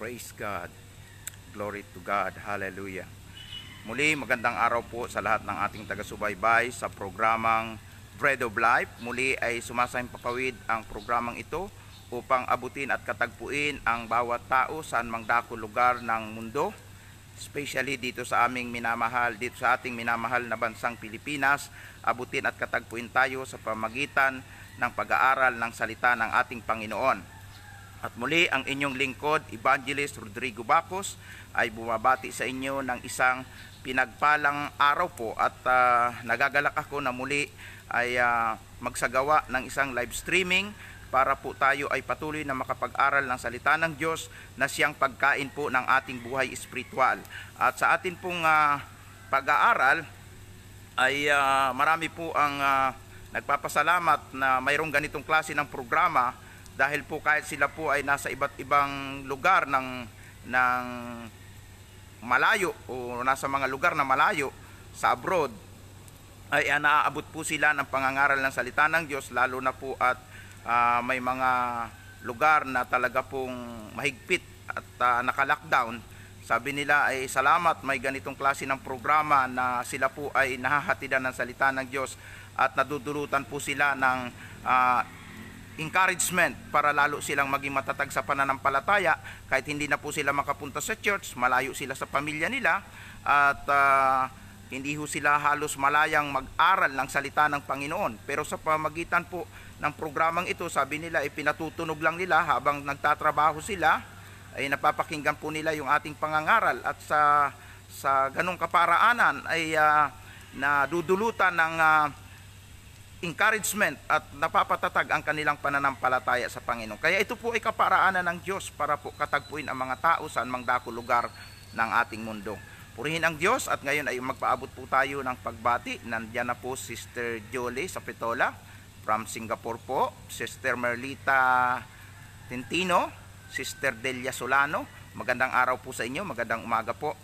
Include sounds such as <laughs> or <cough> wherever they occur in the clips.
Praise God. Glory to God. Hallelujah. Muli, magandang araw po sa lahat ng ating taga-subaybay sa programang Bread of Life. Muli ay sumasayang papawid ang programang ito upang abutin at katagpuin ang bawat tao saan mang dako lugar ng mundo, especially dito sa aming minamahal, dito sa ating minamahal na bansang Pilipinas, abutin at katagpuin tayo sa pamagitan ng pag-aaral ng salita ng ating Panginoon. At muli ang inyong lingkod, Evangelist Rodrigo Bacos, ay bumabati sa inyo ng isang pinagpalang araw po at uh, nagagalak ako na muli ay uh, magsagawa ng isang live streaming para po tayo ay patuloy na makapag-aral ng salita ng Diyos na siyang pagkain po ng ating buhay espiritual. At sa atin pong uh, pag-aaral ay uh, marami po ang uh, nagpapasalamat na mayroong ganitong klase ng programa dahil po kahit sila po ay nasa iba't ibang lugar ng ng malayo o nasa mga lugar na malayo sa abroad ay ah, naaabot po sila ng pangangaral ng salita ng Diyos lalo na po at uh, may mga lugar na talaga pong mahigpit at uh, naka-lockdown sabi nila ay salamat may ganitong klase ng programa na sila po ay nahahatidan ng salita ng Diyos at nadudulutan po sila ng uh, encouragement para lalo silang maging matatag sa pananampalataya kahit hindi na po sila makapunta sa church, malayo sila sa pamilya nila at uh, hindi ho sila halos malayang mag-aral ng salita ng Panginoon. Pero sa pamagitan po ng programang ito, sabi nila, ipinatutunog eh, lang nila habang nagtatrabaho sila, ay eh, napapakinggan po nila yung ating pangangaral at sa sa ganong kaparaanan ay uh, nadudulutan ng uh, encouragement at napapatatag ang kanilang pananampalataya sa Panginoon. Kaya ito po ay kaparaanan ng Diyos para po katagpuin ang mga tao saan mang dako lugar ng ating mundo. Purihin ang Diyos at ngayon ay magpaabot po tayo ng pagbati. Nandiyan na po Sister Jolie sa Petola from Singapore po, Sister Merlita Tintino, Sister Delia Solano. Magandang araw po sa inyo, magandang umaga po.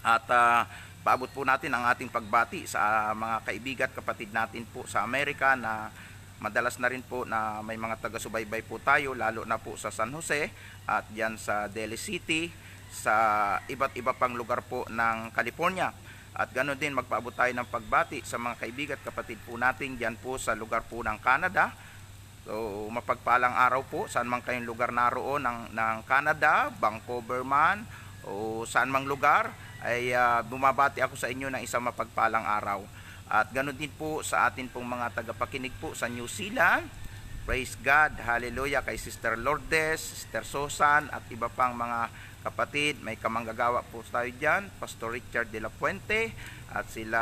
At uh, paabot po natin ang ating pagbati sa ah, mga kaibigan at kapatid natin po sa Amerika na madalas na rin po na may mga taga-subaybay po tayo lalo na po sa San Jose at diyan sa Delhi City sa iba't iba pang lugar po ng California. At ganoon din magpaabot tayo ng pagbati sa mga kaibigan at kapatid po natin diyan po sa lugar po ng Canada. So mapagpalang araw po saan mang kayong lugar naroon ng, ng Canada, Vancouver man o saan mang lugar ay uh, bumabati ako sa inyo ng isang mapagpalang araw. At ganun din po sa atin pong mga tagapakinig po sa New Zealand. Praise God, hallelujah kay Sister Lourdes, Sister Susan at iba pang mga kapatid. May kamanggagawa po tayo dyan, Pastor Richard De La Puente at sila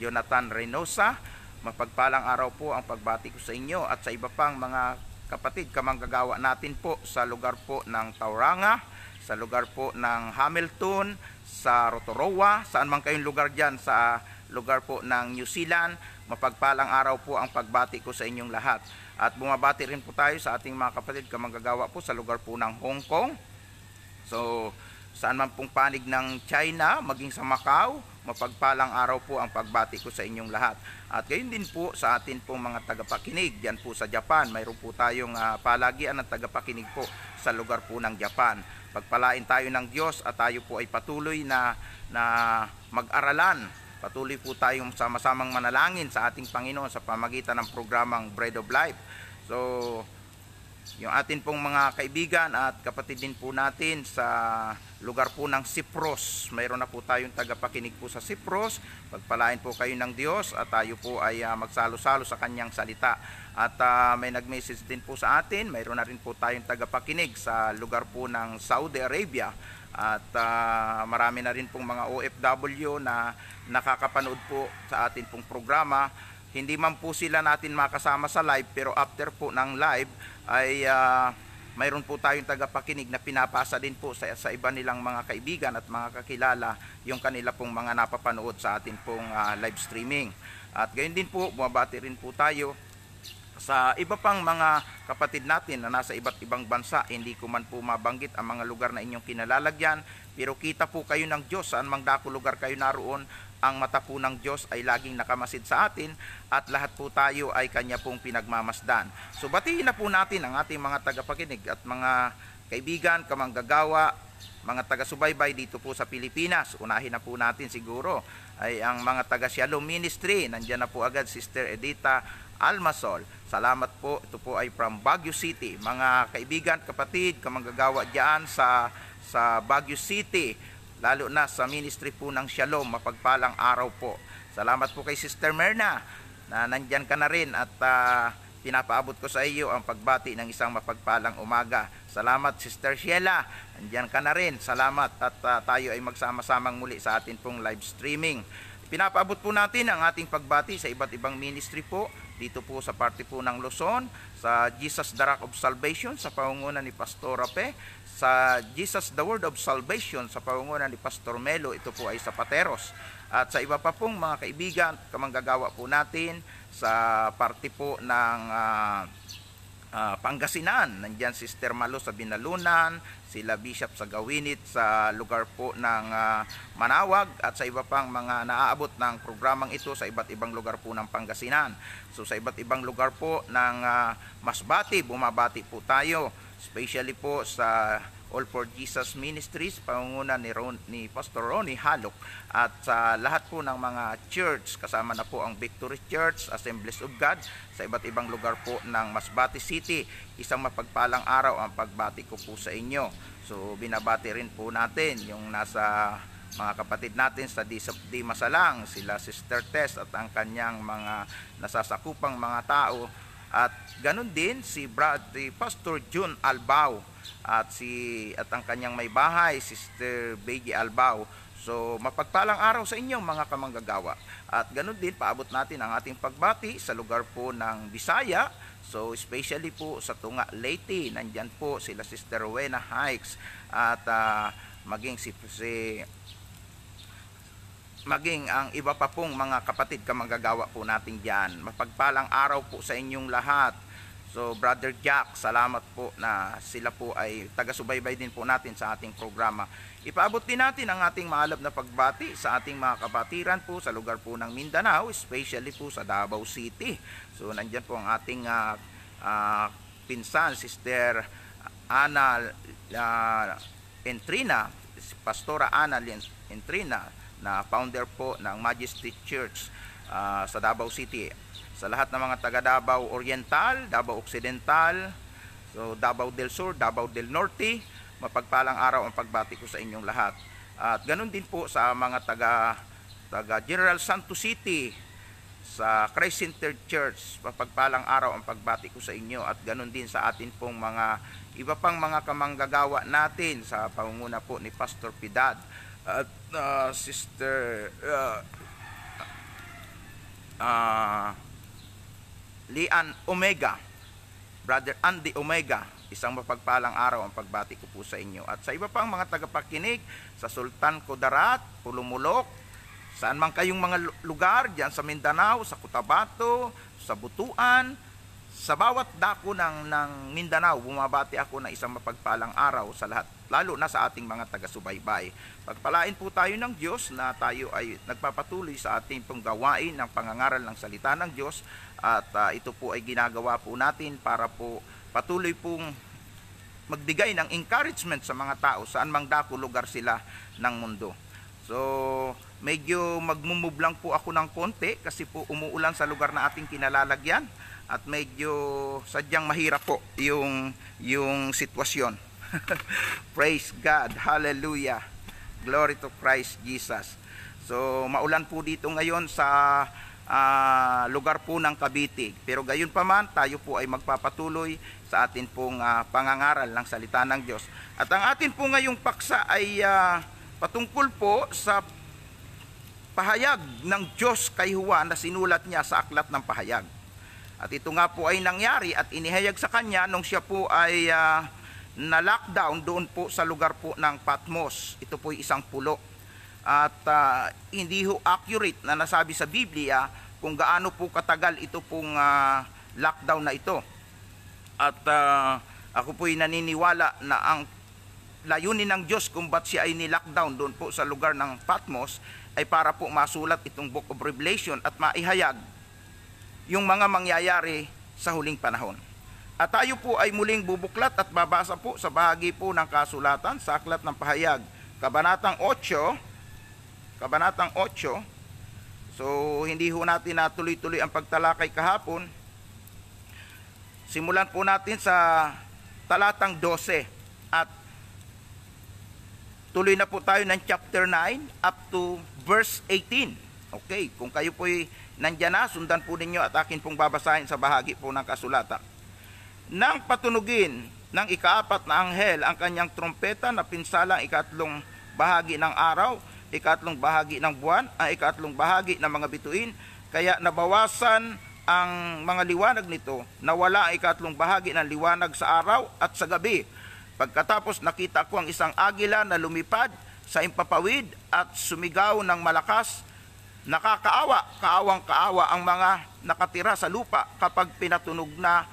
Jonathan Reynosa. Mapagpalang araw po ang pagbati ko sa inyo at sa iba pang mga kapatid kamanggagawa natin po sa lugar po ng Tauranga, sa lugar po ng Hamilton, sa Rotorua, saan man kayong lugar dyan sa lugar po ng New Zealand. Mapagpalang araw po ang pagbati ko sa inyong lahat. At bumabati rin po tayo sa ating mga kapatid kamanggagawa po sa lugar po ng Hong Kong. So, saan man pong panig ng China, maging sa Macau, mapagpalang araw po ang pagbati ko sa inyong lahat. At gayon din po sa atin pong mga tagapakinig diyan po sa Japan. Mayroon po tayong uh, palagian ng tagapakinig po sa lugar po ng Japan. Pagpalain tayo ng Diyos at tayo po ay patuloy na, na mag-aralan. Patuloy po tayong sama-samang manalangin sa ating Panginoon sa pamagitan ng programang Bread of Life. So, yung atin pong mga kaibigan at kapatid din po natin sa lugar po ng Cyprus. Mayroon na po tayong tagapakinig po sa Cyprus. Pagpalain po kayo ng Diyos at tayo po ay ah, magsalo-salo sa kanyang salita. At uh, may nag-message din po sa atin. Mayroon na rin po tayong tagapakinig sa lugar po ng Saudi Arabia. At uh, marami na rin pong mga OFW na nakakapanood po sa atin pong programa. Hindi man po sila natin makasama sa live pero after po ng live ay uh, mayroon po tayong tagapakinig na pinapasa din po sa, sa iba nilang mga kaibigan at mga kakilala yung kanila pong mga napapanood sa atin pong uh, live streaming. At gayon din po, bumabati rin po tayo sa iba pang mga kapatid natin na nasa iba't ibang bansa, hindi ko man po mabanggit ang mga lugar na inyong kinalalagyan, pero kita po kayo ng Diyos saan mang dako lugar kayo naroon ang mata po ng Diyos ay laging nakamasid sa atin at lahat po tayo ay Kanya pong pinagmamasdan. So batiin na po natin ang ating mga tagapakinig at mga kaibigan, kamanggagawa, mga taga-subaybay dito po sa Pilipinas. Unahin na po natin siguro ay ang mga taga-Shalom Ministry. Nandiyan na po agad Sister Edita Almasol. Salamat po. Ito po ay from Baguio City. Mga kaibigan, kapatid, kamanggagawa diyan sa, sa Baguio City lalo na sa ministry po ng Shalom. Mapagpalang araw po. Salamat po kay Sister Merna na nandyan ka na rin at uh, pinapaabot ko sa iyo ang pagbati ng isang mapagpalang umaga. Salamat Sister Sheila, nandyan ka na rin. Salamat at uh, tayo ay magsama-samang muli sa atin pong live streaming. Pinapaabot po natin ang ating pagbati sa iba't ibang ministry po dito po sa parte po ng Luzon, sa Jesus Darak of Salvation sa pangunan ni Pastor Ape, sa Jesus the Word of Salvation sa pangunan ni Pastor Melo. Ito po ay sa Pateros. At sa iba pa pong mga kaibigan, kamanggagawa po natin sa parte po ng uh, uh, Pangasinan. Nandiyan Sister Malo sa Binalunan, sila Bishop sa Gawinit sa lugar po ng uh, Manawag at sa iba pang mga naaabot ng programang ito sa iba't ibang lugar po ng Pangasinan. So sa iba't ibang lugar po ng uh, Masbati, bumabati po tayo Especially po sa All for Jesus Ministries, pangunguna ni, Ron, ni Pastor Ronnie Halok at sa lahat po ng mga church, kasama na po ang Victory Church, Assemblies of God, sa iba't ibang lugar po ng Masbate City. Isang mapagpalang araw ang pagbati ko po sa inyo. So binabati rin po natin yung nasa mga kapatid natin sa di, di masalang, sila Sister Tess at ang kanyang mga nasasakupang mga tao at ganun din si Brad, Pastor June Albao at si at ang kanyang may bahay, Sister Beige Albao. So mapagpalang araw sa inyo mga kamanggagawa. At ganun din paabot natin ang ating pagbati sa lugar po ng Bisaya. So especially po sa Tunga Leyte, nandiyan po sila Sister Wena Hikes at uh, maging si, si maging ang iba pa pong mga kapatid kamagagawa po natin dyan. Mapagpalang araw po sa inyong lahat. So Brother Jack, salamat po na sila po ay taga-subaybay din po natin sa ating programa. Ipaabot din natin ang ating maalab na pagbati sa ating mga kapatiran po sa lugar po ng Mindanao, especially po sa Davao City. So nandyan po ang ating uh, uh, pinsan, Sister Ana uh, Entrina, Pastora Ana Entrina, na founder po ng Majesty Church uh, sa Davao City. Sa lahat ng mga taga Davao Oriental, Davao Occidental, so Davao del Sur, Davao del Norte, mapagpalang araw ang pagbati ko sa inyong lahat. At ganun din po sa mga taga taga General Santos City sa Christ Center Church. Mapagpalang araw ang pagbati ko sa inyo at ganun din sa atin pong mga iba pang mga kamanggagawa natin sa pangunguna po ni Pastor Pidad at uh, sister uh, uh, Lian Omega Brother Andy Omega isang mapagpalang araw ang pagbati ko po sa inyo at sa iba pang mga tagapakinig sa Sultan Kudarat, Pulumulok saan man kayong mga lugar diyan sa Mindanao, sa Cotabato sa Butuan sa bawat dako ng, ng Mindanao, bumabati ako ng isang mapagpalang araw sa lahat, lalo na sa ating mga taga-subaybay. Pagpalain po tayo ng Diyos na tayo ay nagpapatuloy sa ating pong gawain ng pangangaral ng salita ng Diyos at uh, ito po ay ginagawa po natin para po patuloy pong magbigay ng encouragement sa mga tao saan mang dako lugar sila ng mundo. So, medyo lang po ako ng konti kasi po umuulan sa lugar na ating kinalalagyan at medyo sadyang mahirap po yung yung sitwasyon. <laughs> Praise God. Hallelujah. Glory to Christ Jesus. So maulan po dito ngayon sa uh, lugar po ng Cavite. Pero gayon pa man, tayo po ay magpapatuloy sa atin pong uh, pangangaral ng salita ng Diyos. At ang atin po ngayong paksa ay uh, patungkol po sa pahayag ng Diyos kay Juan na sinulat niya sa aklat ng pahayag. At ito nga po ay nangyari at inihayag sa kanya nung siya po ay uh, na-lockdown doon po sa lugar po ng Patmos. Ito po ay isang pulo. At uh, hindi ho accurate na nasabi sa Biblia ah, kung gaano po katagal ito pong uh, lockdown na ito. At uh, ako po ay naniniwala na ang layunin ng Diyos kung ba't siya ay ni-lockdown doon po sa lugar ng Patmos ay para po masulat itong Book of Revelation at maihayag yung mga mangyayari sa huling panahon. At tayo po ay muling bubuklat at babasa po sa bahagi po ng kasulatan sa Aklat ng Pahayag, Kabanatang 8, Kabanatang 8, so hindi ho natin natuloy-tuloy ang pagtalakay kahapon. Simulan po natin sa talatang 12 at tuloy na po tayo ng chapter 9 up to verse 18. Okay, kung kayo po'y nandyan na, sundan po ninyo at akin pong babasahin sa bahagi po ng kasulatan. Nang patunugin ng ikaapat na anghel ang kanyang trompeta na pinsala ang ikatlong bahagi ng araw, ikatlong bahagi ng buwan, ang ikatlong bahagi ng mga bituin, kaya nabawasan ang mga liwanag nito, nawala ang ikatlong bahagi ng liwanag sa araw at sa gabi. Pagkatapos nakita ko ang isang agila na lumipad sa impapawid at sumigaw ng malakas Nakakaawa, kaawang-kaawa ang mga nakatira sa lupa kapag pinatunog na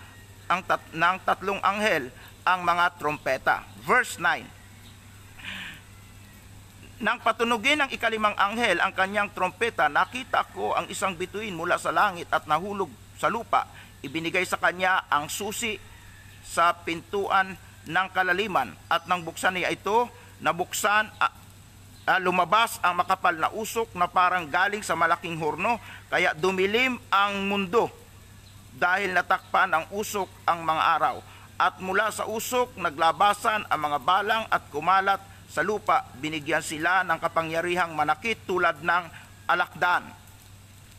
ang tat ng tatlong anghel ang mga trompeta. Verse 9 nang patunugin ng ikalimang anghel ang kanyang trompeta, nakita ko ang isang bituin mula sa langit at nahulog sa lupa. Ibinigay sa kanya ang susi sa pintuan ng kalaliman at nang buksan niya ito, nabuksan ah, uh, lumabas ang makapal na usok na parang galing sa malaking horno kaya dumilim ang mundo dahil natakpan ang usok ang mga araw at mula sa usok naglabasan ang mga balang at kumalat sa lupa binigyan sila ng kapangyarihang manakit tulad ng alakdan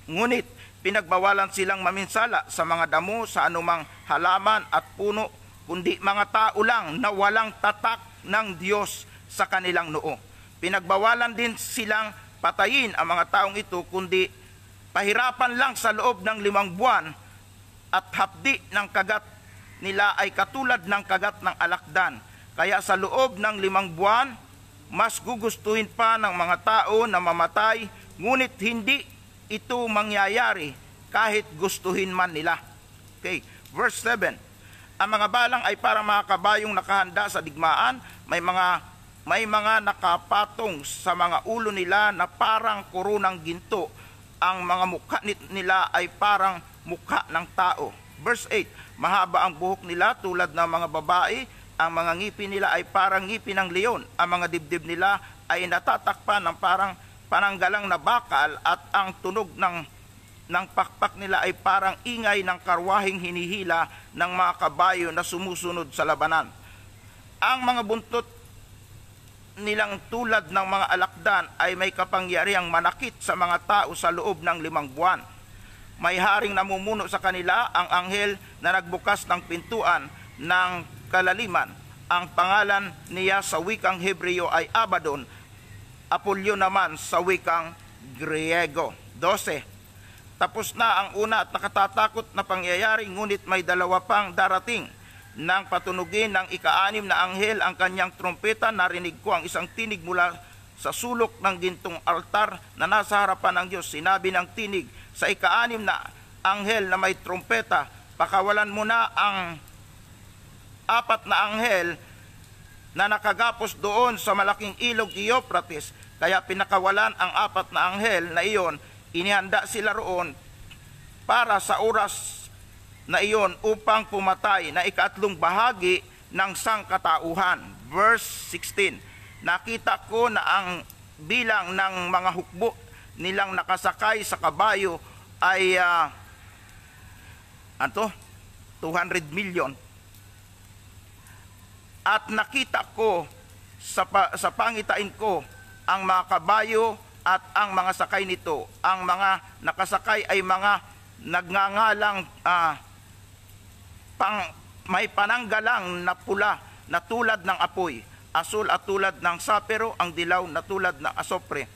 ngunit pinagbawalan silang maminsala sa mga damo sa anumang halaman at puno kundi mga tao lang na walang tatak ng Diyos sa kanilang noo Pinagbawalan din silang patayin ang mga taong ito kundi pahirapan lang sa loob ng limang buwan at hapdi ng kagat nila ay katulad ng kagat ng alakdan. Kaya sa loob ng limang buwan, mas gugustuhin pa ng mga tao na mamatay, ngunit hindi ito mangyayari kahit gustuhin man nila. Okay, verse 7. Ang mga balang ay para mga kabayong nakahanda sa digmaan, may mga may mga nakapatong sa mga ulo nila na parang kurunang ginto. Ang mga mukha nila ay parang mukha ng tao. Verse 8, mahaba ang buhok nila tulad ng mga babae, ang mga ngipin nila ay parang ngipin ng leon. Ang mga dibdib nila ay natatakpan ng parang pananggalang na bakal at ang tunog ng ng pakpak nila ay parang ingay ng karwahing hinihila ng mga kabayo na sumusunod sa labanan. Ang mga buntot nilang tulad ng mga alakdan ay may kapangyariang manakit sa mga tao sa loob ng limang buwan. May haring namumuno sa kanila ang anghel na nagbukas ng pintuan ng kalaliman. Ang pangalan niya sa wikang Hebreo ay Abaddon, Apolyo naman sa wikang Griego. 12. Tapos na ang una at nakatatakot na pangyayari ngunit may dalawa pang darating nang patunugin ng ikaanim na anghel ang kanyang trompeta, narinig ko ang isang tinig mula sa sulok ng gintong altar na nasa harapan ng Diyos. Sinabi ng tinig sa ikaanim na anghel na may trompeta, pakawalan mo na ang apat na anghel na nakagapos doon sa malaking ilog Euphrates. Kaya pinakawalan ang apat na anghel na iyon, inihanda sila roon para sa oras na iyon upang pumatay na ikatlong bahagi ng sangkatauhan. Verse 16, Nakita ko na ang bilang ng mga hukbo nilang nakasakay sa kabayo ay uh, anto 200 million at nakita ko sa, sa pangitain ko ang mga kabayo at ang mga sakay nito ang mga nakasakay ay mga nagngangalang uh, pang, may pananggalang na pula na tulad ng apoy, asul at tulad ng sapero, ang dilaw na tulad ng asopre.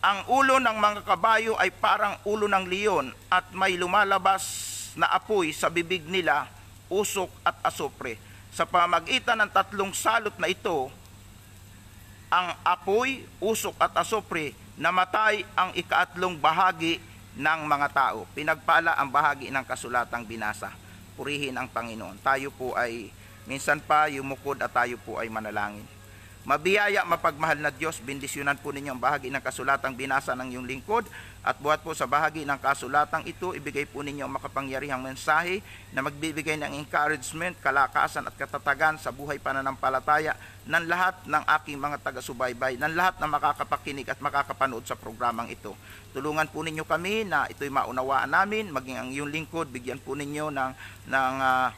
Ang ulo ng mga kabayo ay parang ulo ng leon at may lumalabas na apoy sa bibig nila, usok at asopre. Sa pamagitan ng tatlong salot na ito, ang apoy, usok at asopre, namatay ang ikaatlong bahagi ng mga tao. Pinagpala ang bahagi ng kasulatang binasa. Purihin ang Panginoon. Tayo po ay minsan pa yumukod at tayo po ay manalangin. Mabiyaya, mapagmahal na Diyos, bindisyonan po ninyo ang bahagi ng kasulatang binasa ng iyong lingkod at buhat po sa bahagi ng kasulatang ito, ibigay po ninyo ang makapangyarihang mensahe na magbibigay ng encouragement, kalakasan at katatagan sa buhay pananampalataya ng lahat ng aking mga taga-subaybay, ng lahat na makakapakinig at makakapanood sa programang ito. Tulungan po ninyo kami na ito'y maunawaan namin, maging ang iyong lingkod, bigyan po ninyo ng, ng uh,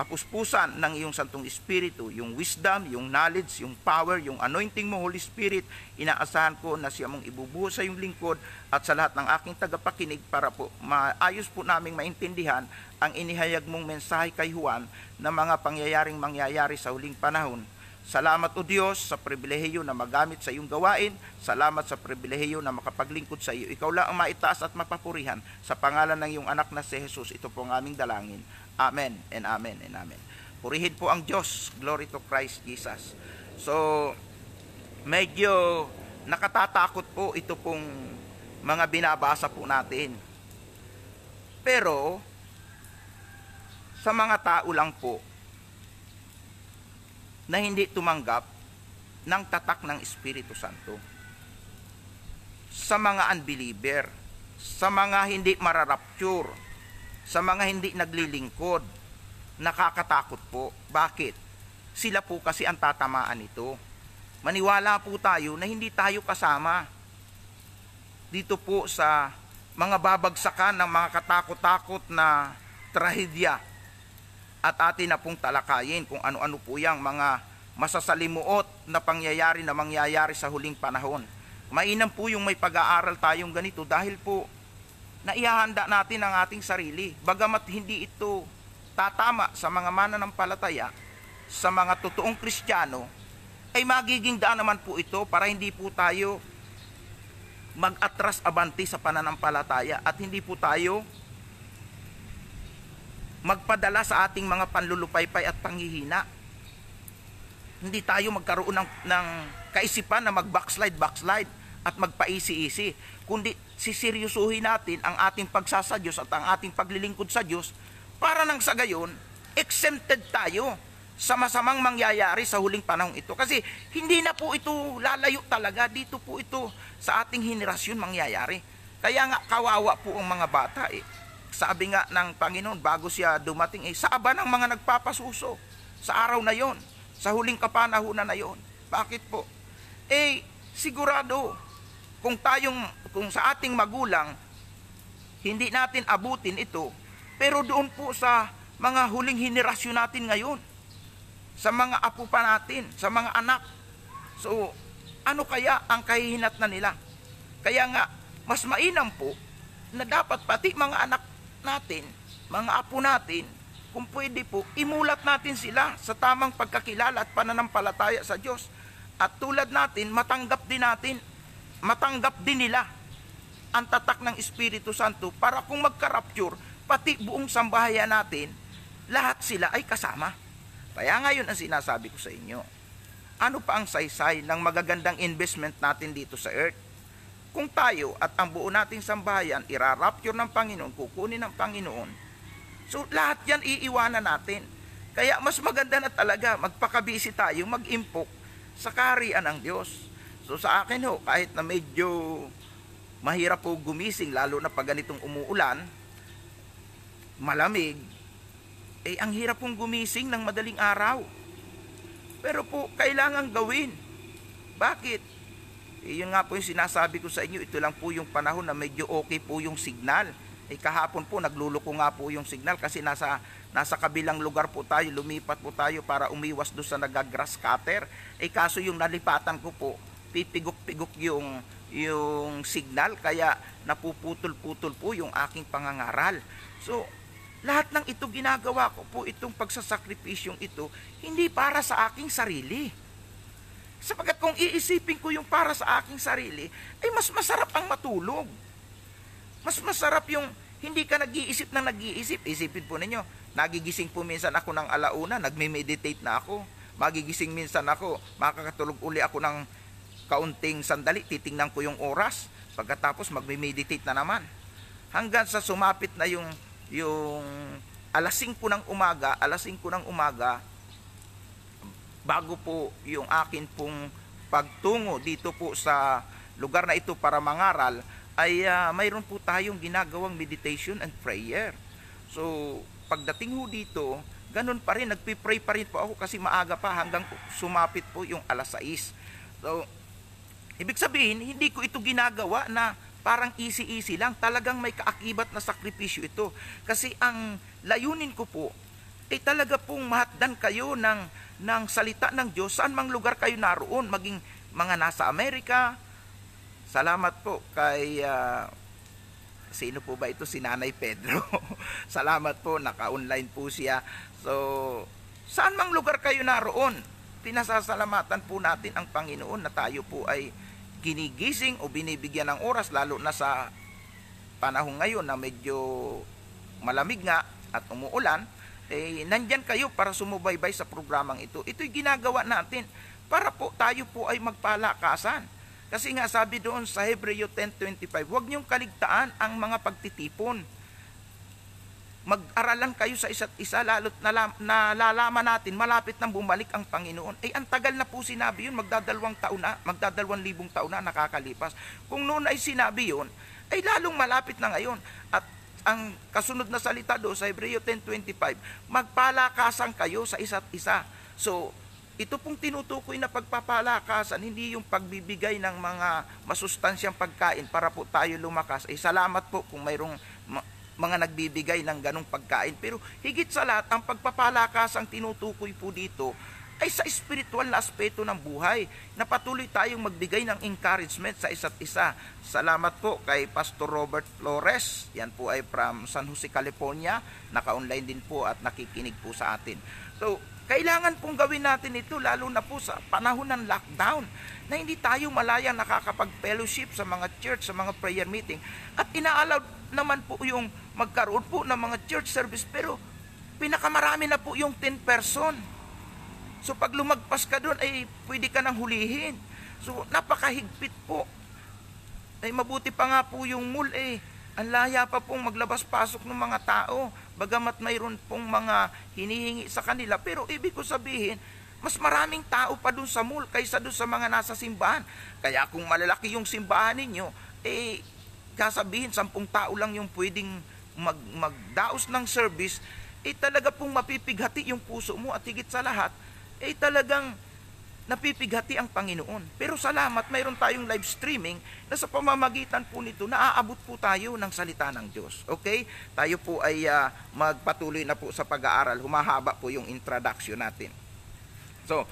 kapuspusan ng iyong Santong Espiritu, yung wisdom, yung knowledge, yung power, yung anointing mo, Holy Spirit, inaasahan ko na siya mong ibubuo sa iyong lingkod at sa lahat ng aking tagapakinig para po maayos po naming maintindihan ang inihayag mong mensahe kay Juan na mga pangyayaring mangyayari sa huling panahon. Salamat o Diyos sa pribilehiyo na magamit sa iyong gawain. Salamat sa pribilehiyo na makapaglingkod sa iyo. Ikaw lang ang maitaas at mapapurihan. Sa pangalan ng iyong anak na si Jesus, ito po ang aming dalangin. Amen and amen and amen. Purihin po ang Diyos. Glory to Christ Jesus. So, medyo nakatatakot po ito pong mga binabasa po natin. Pero, sa mga tao lang po na hindi tumanggap ng tatak ng Espiritu Santo. Sa mga unbeliever, sa mga hindi mararapture, sa mga hindi naglilingkod. Nakakatakot po. Bakit? Sila po kasi ang tatamaan nito. Maniwala po tayo na hindi tayo kasama dito po sa mga babagsakan ng mga katakot-takot na trahedya at atin na pong talakayin kung ano-ano po yung mga masasalimuot na pangyayari na mangyayari sa huling panahon. Mainam po yung may pag-aaral tayong ganito dahil po na ihahanda natin ang ating sarili. Bagamat hindi ito tatama sa mga mananampalataya, sa mga totoong kristyano, ay magiging daan naman po ito para hindi po tayo mag-atras abanti sa pananampalataya at hindi po tayo magpadala sa ating mga panlulupaypay at panghihina. Hindi tayo magkaroon ng, ng kaisipan na mag-backslide, backslide at magpaisi-isi kundi siseryosuhin natin ang ating pagsasa Diyos at ang ating paglilingkod sa Diyos para nang sa gayon, exempted tayo sa masamang mangyayari sa huling panahong ito. Kasi hindi na po ito lalayo talaga, dito po ito sa ating henerasyon mangyayari. Kaya nga kawawa po ang mga bata eh. Sabi nga ng Panginoon bago siya dumating eh, saaban ang mga nagpapasuso sa araw na yon, sa huling kapanahunan na yon. Bakit po? Eh, sigurado, kung tayong kung sa ating magulang, hindi natin abutin ito, pero doon po sa mga huling henerasyon natin ngayon, sa mga apo pa natin, sa mga anak. So, ano kaya ang kahihinat na nila? Kaya nga, mas mainam po na dapat pati mga anak natin, mga apo natin, kung pwede po, imulat natin sila sa tamang pagkakilala at pananampalataya sa Diyos. At tulad natin, matanggap din natin, matanggap din nila ang tatak ng Espiritu Santo para kung magka-rapture, pati buong sambahayan natin, lahat sila ay kasama. Kaya ngayon ang sinasabi ko sa inyo, ano pa ang saysay ng magagandang investment natin dito sa earth? Kung tayo at ang buo nating sambahayan, irarapture ng Panginoon, kukunin ng Panginoon, so lahat yan iiwanan natin. Kaya mas maganda na talaga magpakabisi tayo, mag-impok sa kaharian ng Diyos. So sa akin ho, kahit na medyo mahirap po gumising lalo na pag ganitong umuulan, malamig, eh ang hirap pong gumising ng madaling araw. Pero po, kailangan gawin. Bakit? Eh, yun nga po yung sinasabi ko sa inyo, ito lang po yung panahon na medyo okay po yung signal. Eh kahapon po, nagluluko nga po yung signal kasi nasa, nasa kabilang lugar po tayo, lumipat po tayo para umiwas doon sa nagagrass cutter. Eh kaso yung nalipatan ko po, pipigok-pigok yung yung signal kaya napuputol-putol po yung aking pangangaral. So, lahat ng ito ginagawa ko po itong pagsasakripisyong ito hindi para sa aking sarili. Sapagat kung iisipin ko yung para sa aking sarili, ay mas masarap ang matulog. Mas masarap yung hindi ka nag-iisip ng nag-iisip. Isipin po ninyo, nagigising po minsan ako ng alauna, nagme-meditate na ako. Magigising minsan ako, makakatulog uli ako ng kaunting sandali, titingnan ko yung oras, pagkatapos magme-meditate na naman. Hanggang sa sumapit na yung, yung alas 5 ng umaga, alas 5 ng umaga, bago po yung akin pong pagtungo dito po sa lugar na ito para mangaral, ay uh, mayroon po tayong ginagawang meditation and prayer. So, pagdating ho dito, ganun pa rin, nagpipray pa rin po ako kasi maaga pa hanggang sumapit po yung alas 6. So, Ibig sabihin, hindi ko ito ginagawa na parang easy-easy lang. Talagang may kaakibat na sakripisyo ito. Kasi ang layunin ko po, ay eh, talaga pong mahatdan kayo ng, ng salita ng Diyos saan mang lugar kayo naroon, maging mga nasa Amerika. Salamat po kay... Uh, sino po ba ito? Si Nanay Pedro. <laughs> Salamat po, naka-online po siya. So, saan mang lugar kayo naroon, pinasasalamatan po natin ang Panginoon na tayo po ay ginigising o binibigyan ng oras lalo na sa panahon ngayon na medyo malamig nga at umuulan eh nandyan kayo para sumubaybay sa programang ito ito'y ginagawa natin para po tayo po ay magpalakasan kasi nga sabi doon sa Hebreo 10.25 huwag niyong kaligtaan ang mga pagtitipon mag-aralan kayo sa isa't isa lalo't nalalaman natin malapit nang bumalik ang Panginoon. Eh ang tagal na po sinabi yun, magdadalawang taon na, magdadalawang libong taon na nakakalipas. Kung noon ay sinabi yun, ay lalong malapit na ngayon. At ang kasunod na salita do sa Hebreo 10.25, magpalakasan kayo sa isa't isa. So, ito pong tinutukoy na pagpapalakasan, hindi yung pagbibigay ng mga masustansyang pagkain para po tayo lumakas. Ay eh, salamat po kung mayroong mga nagbibigay ng ganong pagkain. Pero higit sa lahat, ang pagpapalakas ang tinutukoy po dito ay sa spiritual na aspeto ng buhay na patuloy tayong magbigay ng encouragement sa isa't isa. Salamat po kay Pastor Robert Flores. Yan po ay from San Jose, California. Naka-online din po at nakikinig po sa atin. So, kailangan pong gawin natin ito lalo na po sa panahon ng lockdown na hindi tayo malaya nakakapag-fellowship sa mga church, sa mga prayer meeting. At inaalaw naman po yung magkaroon po ng mga church service pero pinakamarami na po yung 10 person. So pag lumagpas ka doon ay pwede ka nang hulihin. So napakahigpit po. Ay mabuti pa nga po yung mall eh. Ang laya pa pong maglabas-pasok ng mga tao. Bagamat mayroon pong mga hinihingi sa kanila. Pero ibig ko sabihin, mas maraming tao pa dun sa mall kaysa dun sa mga nasa simbahan. Kaya kung malalaki yung simbahan ninyo, eh, kasabihin, sampung tao lang yung pwedeng mag, magdaos ng service, eh talaga pong mapipighati yung puso mo at higit sa lahat, eh talagang napipighati ang Panginoon. Pero salamat, mayroon tayong live streaming na sa pamamagitan po nito, naaabot po tayo ng salita ng Diyos. Okay? Tayo po ay uh, magpatuloy na po sa pag-aaral. Humahaba po yung introduction natin. So,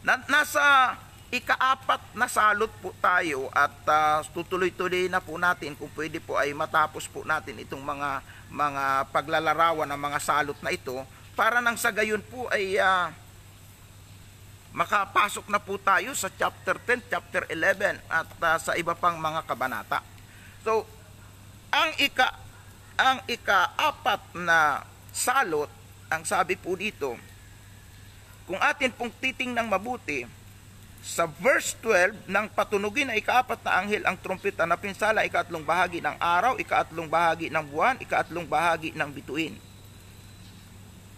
na, nasa ikaapat na salot po tayo at uh, tutuloy-tuloy na po natin kung pwede po ay matapos po natin itong mga mga paglalarawan ng mga salot na ito para nang sa gayon po ay uh, makapasok na po tayo sa chapter 10, chapter 11 at uh, sa iba pang mga kabanata. So, ang ika ang ikaapat na salot, ang sabi po dito, kung atin pong titingnang mabuti, sa verse 12 ng patunugin na ikaapat na anghel ang trumpeta na pinsala, ikaatlong bahagi ng araw, ikaatlong bahagi ng buwan, ikaatlong bahagi ng bituin.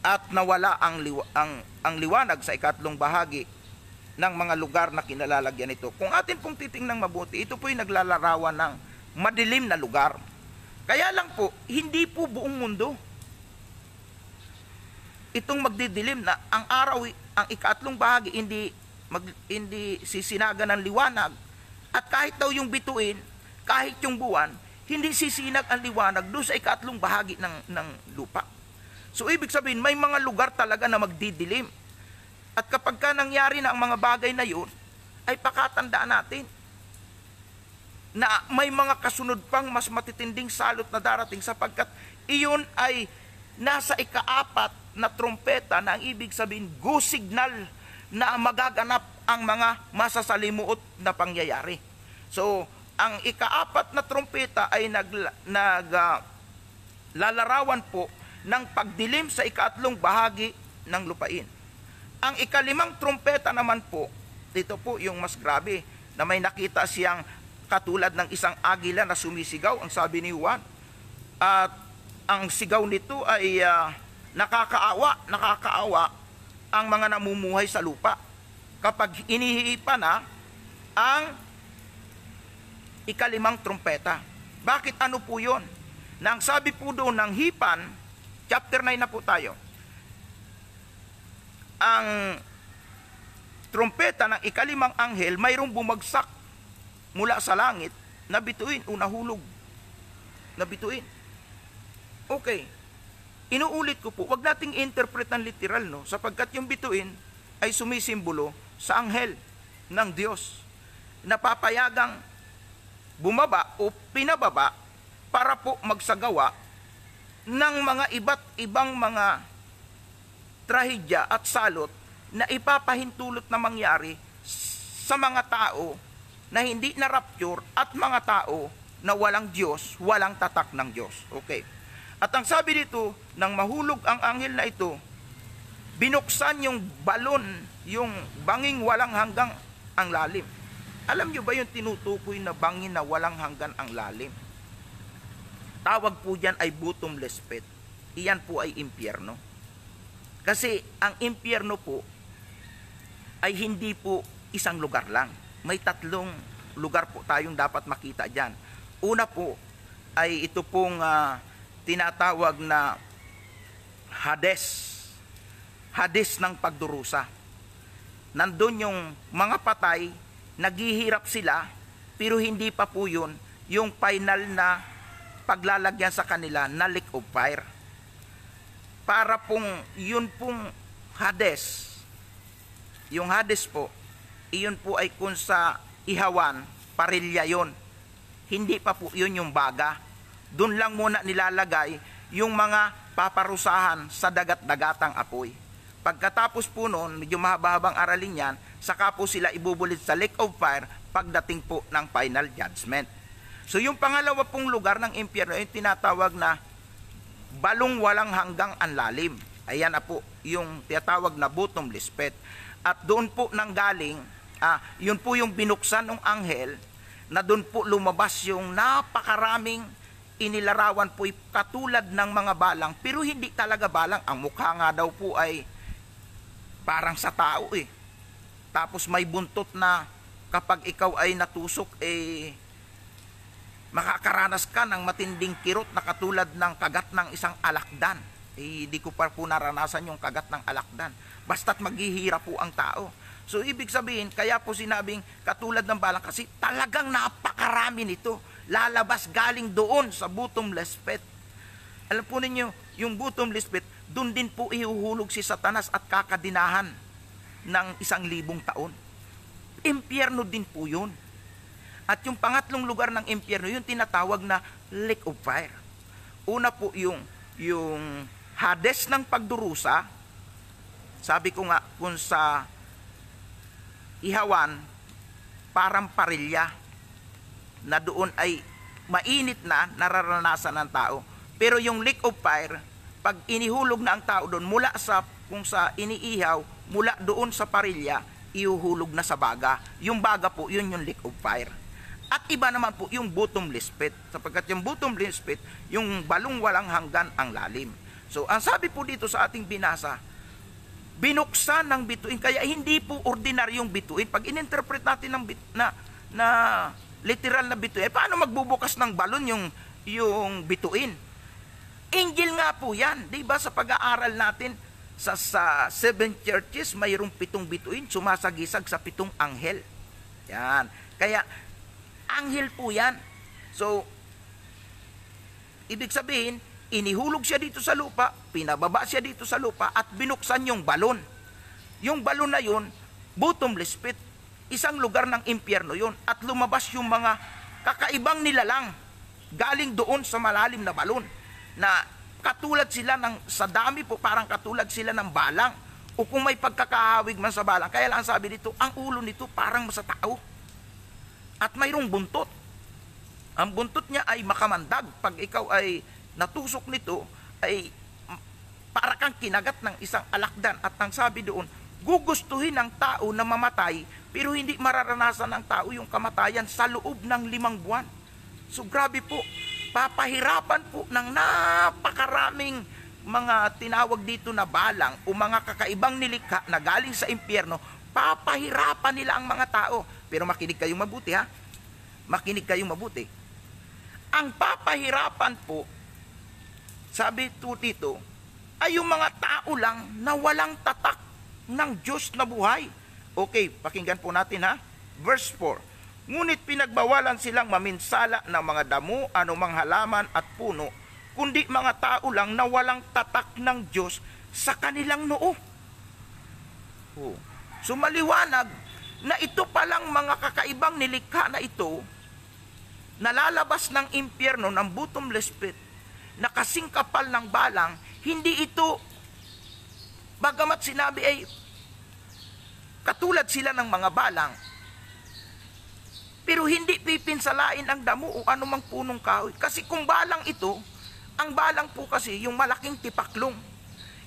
At nawala ang, liwa, ang, ang liwanag sa ikaatlong bahagi ng mga lugar na kinalalagyan ito. Kung atin pong titingnang mabuti, ito po'y naglalarawan ng madilim na lugar. Kaya lang po, hindi po buong mundo itong magdidilim na ang araw, ang ikatlong bahagi, hindi, mag, hindi sisinaga ng liwanag. At kahit daw yung bituin, kahit yung buwan, hindi sisinag ang liwanag doon sa ikatlong bahagi ng, ng lupa. So ibig sabihin, may mga lugar talaga na magdidilim. At kapag ka nangyari na ang mga bagay na yun, ay pakatandaan natin na may mga kasunod pang mas matitinding salot na darating sapagkat iyon ay nasa ikaapat na trompeta na ang ibig sabihin go signal na magaganap ang mga masasalimuot na pangyayari. So, ang ikaapat na trompeta ay nag, nag uh, lalarawan po ng pagdilim sa ikaatlong bahagi ng lupain. Ang ikalimang trompeta naman po, dito po yung mas grabe, na may nakita siyang katulad ng isang agila na sumisigaw, ang sabi ni Juan. At ang sigaw nito ay uh, nakakaawa, nakakaawa ang mga namumuhay sa lupa. Kapag inihiipa na ang ikalimang trumpeta. Bakit ano po yun? Nang sabi po doon ng Hipan, chapter 9 na po tayo, ang trumpeta ng ikalimang anghel, mayroong bumagsak mula sa langit na bituin o nahulog. Na bituin. Okay. Inuulit ko po, huwag nating interpret ng literal, no? sapagkat yung bituin ay sumisimbolo sa anghel ng Diyos. na papayagang bumaba o pinababa para po magsagawa ng mga iba't ibang mga trahedya at salot na ipapahintulot na mangyari sa mga tao na hindi na rapture at mga tao na walang Diyos, walang tatak ng Diyos. Okay. At ang sabi dito, nang mahulog ang anghel na ito, binuksan yung balon, yung banging walang hanggang ang lalim. Alam nyo ba yung tinutukoy na bangin na walang hanggan ang lalim? Tawag po dyan ay bottomless pit. Iyan po ay impyerno. Kasi ang impyerno po ay hindi po isang lugar lang. May tatlong lugar po tayong dapat makita dyan. Una po ay ito pong uh, tinatawag na Hades. Hades ng pagdurusa. Nandun yung mga patay, naghihirap sila, pero hindi pa po yun yung final na paglalagyan sa kanila na lake of fire. Para pong yun pong Hades, yung Hades po, iyon po ay kung sa ihawan, parilya yon. Hindi pa po yun yung baga. Doon lang muna nilalagay yung mga paparusahan sa dagat-dagatang apoy. Pagkatapos po noon, medyo mahaba-habang aralin yan, saka po sila ibubulit sa lake of fire pagdating po ng final judgment. So yung pangalawa pong lugar ng impyerno, yung tinatawag na balong walang hanggang anlalim. Ayan na po yung tinatawag na bottomless pit. At doon po nang galing, ah, yun po yung binuksan ng anghel na doon po lumabas yung napakaraming inilarawan po'y katulad ng mga balang pero hindi talaga balang. Ang mukha nga daw po ay parang sa tao eh. Tapos may buntot na kapag ikaw ay natusok eh makakaranas ka ng matinding kirot na katulad ng kagat ng isang alakdan. Eh, di ko pa po naranasan yung kagat ng alakdan. Basta't maghihira po ang tao. So, ibig sabihin, kaya po sinabing katulad ng balang kasi talagang napakarami nito lalabas galing doon sa bottomless pit. Alam po ninyo, yung bottomless pit, doon din po ihuhulog si satanas at kakadinahan ng isang libong taon. Impyerno din po yun. At yung pangatlong lugar ng impyerno, yung tinatawag na lake of fire. Una po yung, yung Hades ng pagdurusa. Sabi ko nga, kung sa ihawan, parang parilya na doon ay mainit na nararanasan ng tao. Pero yung lake of fire, pag inihulog na ang tao doon mula sa kung sa iniihaw, mula doon sa parilya, ihuhulog na sa baga. Yung baga po, yun yung lake of fire. At iba naman po yung bottomless pit. Sapagkat yung bottomless pit, yung balong walang hanggan ang lalim. So, ang sabi po dito sa ating binasa, binuksan ng bituin. Kaya hindi po ordinaryong bituin. Pag ininterpret natin ng bit, na, na literal na bituin. Eh, paano magbubukas ng balon yung, yung bituin? Angel nga po yan. Di ba sa pag-aaral natin, sa, sa seven churches, mayroong pitong bituin, sumasagisag sa pitong anghel. Yan. Kaya, anghel po yan. So, ibig sabihin, inihulog siya dito sa lupa, pinababa siya dito sa lupa, at binuksan yung balon. Yung balon na 'yon, bottomless pit. Isang lugar ng impyerno yon at lumabas yung mga kakaibang nilalang galing doon sa malalim na balon na katulad sila ng sa dami po parang katulad sila ng balang o kung may pagkakahawig man sa balang kaya lang sabi dito ang ulo nito parang sa tao at mayroong buntot ang buntot niya ay makamandag pag ikaw ay natusok nito ay para kang kinagat ng isang alakdan at ang sabi doon gugustuhin ng tao na mamatay pero hindi mararanasan ng tao yung kamatayan sa loob ng limang buwan. So grabe po, papahirapan po ng napakaraming mga tinawag dito na balang o mga kakaibang nilikha na galing sa impyerno, papahirapan nila ang mga tao. Pero makinig kayong mabuti ha. Makinig kayong mabuti. Ang papahirapan po, sabi po dito, ay yung mga tao lang na walang tatak ng Diyos na buhay. Okay, pakinggan po natin ha. Verse 4. Ngunit pinagbawalan silang maminsala ng mga damo, anumang halaman at puno, kundi mga tao lang na walang tatak ng Diyos sa kanilang noo. Oh. Sumaliwanag na ito palang mga kakaibang nilikha na ito, nalalabas ng impyerno ng bottomless pit na kasing kapal ng balang, hindi ito Bagamat sinabi ay katulad sila ng mga balang, pero hindi pipinsalain ang damo o anumang punong kahoy. Kasi kung balang ito, ang balang po kasi yung malaking tipaklong.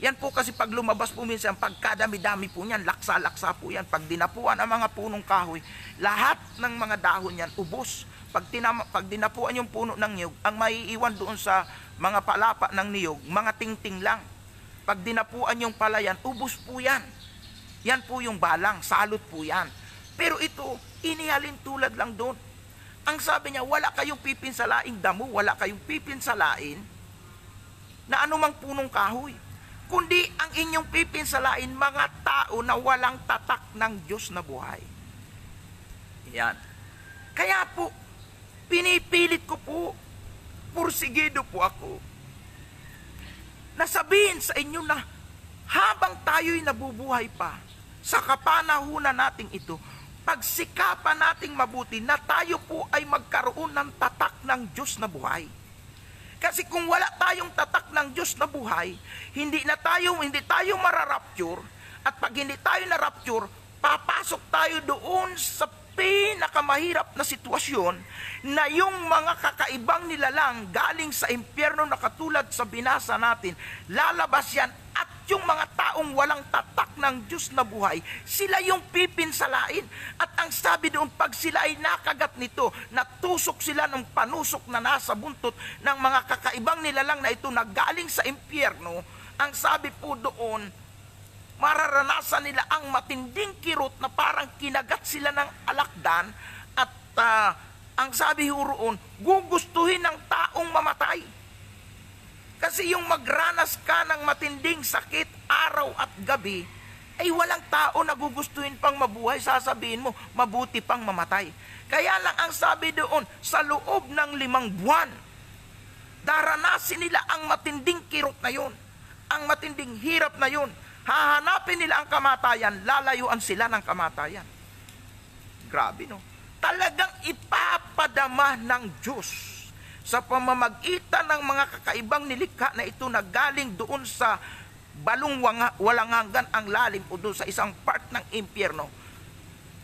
Yan po kasi pag lumabas po minsan, pagkadami-dami po niyan, laksa-laksa po yan. Pag dinapuan ang mga punong kahoy, lahat ng mga dahon niyan ubos. Pag, tinama, pag dinapuan yung puno ng niyog, ang maiiwan doon sa mga palapa ng niyog, mga tingting lang. Pag dinapuan yung palayan, ubos po yan. Yan po yung balang, salot po yan. Pero ito, inihalin tulad lang doon. Ang sabi niya, wala kayong pipinsalaing damo, wala kayong pipinsalain na anumang punong kahoy. Kundi ang inyong pipinsalain, mga tao na walang tatak ng Diyos na buhay. Yan. Kaya po, pinipilit ko po, pursigido po ako nasabihin sa inyo na habang tayo'y nabubuhay pa, sa kapanahunan nating ito, pagsikapan nating mabuti na tayo po ay magkaroon ng tatak ng Diyos na buhay. Kasi kung wala tayong tatak ng Diyos na buhay, hindi na tayo, hindi tayo mararapture, at pag hindi tayo na-rapture, papasok tayo doon sa pinakamahirap na sitwasyon na yung mga kakaibang nilalang galing sa impyerno na katulad sa binasa natin, lalabas yan at yung mga taong walang tatak ng Diyos na buhay, sila yung pipinsalain. At ang sabi doon, pag sila ay nakagat nito, natusok sila ng panusok na nasa buntot ng mga kakaibang nilalang na ito na galing sa impyerno, ang sabi po doon, mararanasan nila ang matinding kirot na parang kinagat sila ng alakdan at uh, ang sabi ho roon, gugustuhin ng taong mamatay. Kasi yung magranas ka ng matinding sakit araw at gabi, ay walang tao na gugustuhin pang mabuhay, sasabihin mo, mabuti pang mamatay. Kaya lang ang sabi doon, sa loob ng limang buwan, daranasin nila ang matinding kirot na yun, ang matinding hirap na yun, Hahanapin nila ang kamatayan, lalayuan sila ng kamatayan. Grabe no? Talagang ipapadama ng Diyos sa pamamagitan ng mga kakaibang nilikha na ito na galing doon sa balong walang hanggan ang lalim o doon sa isang part ng impyerno.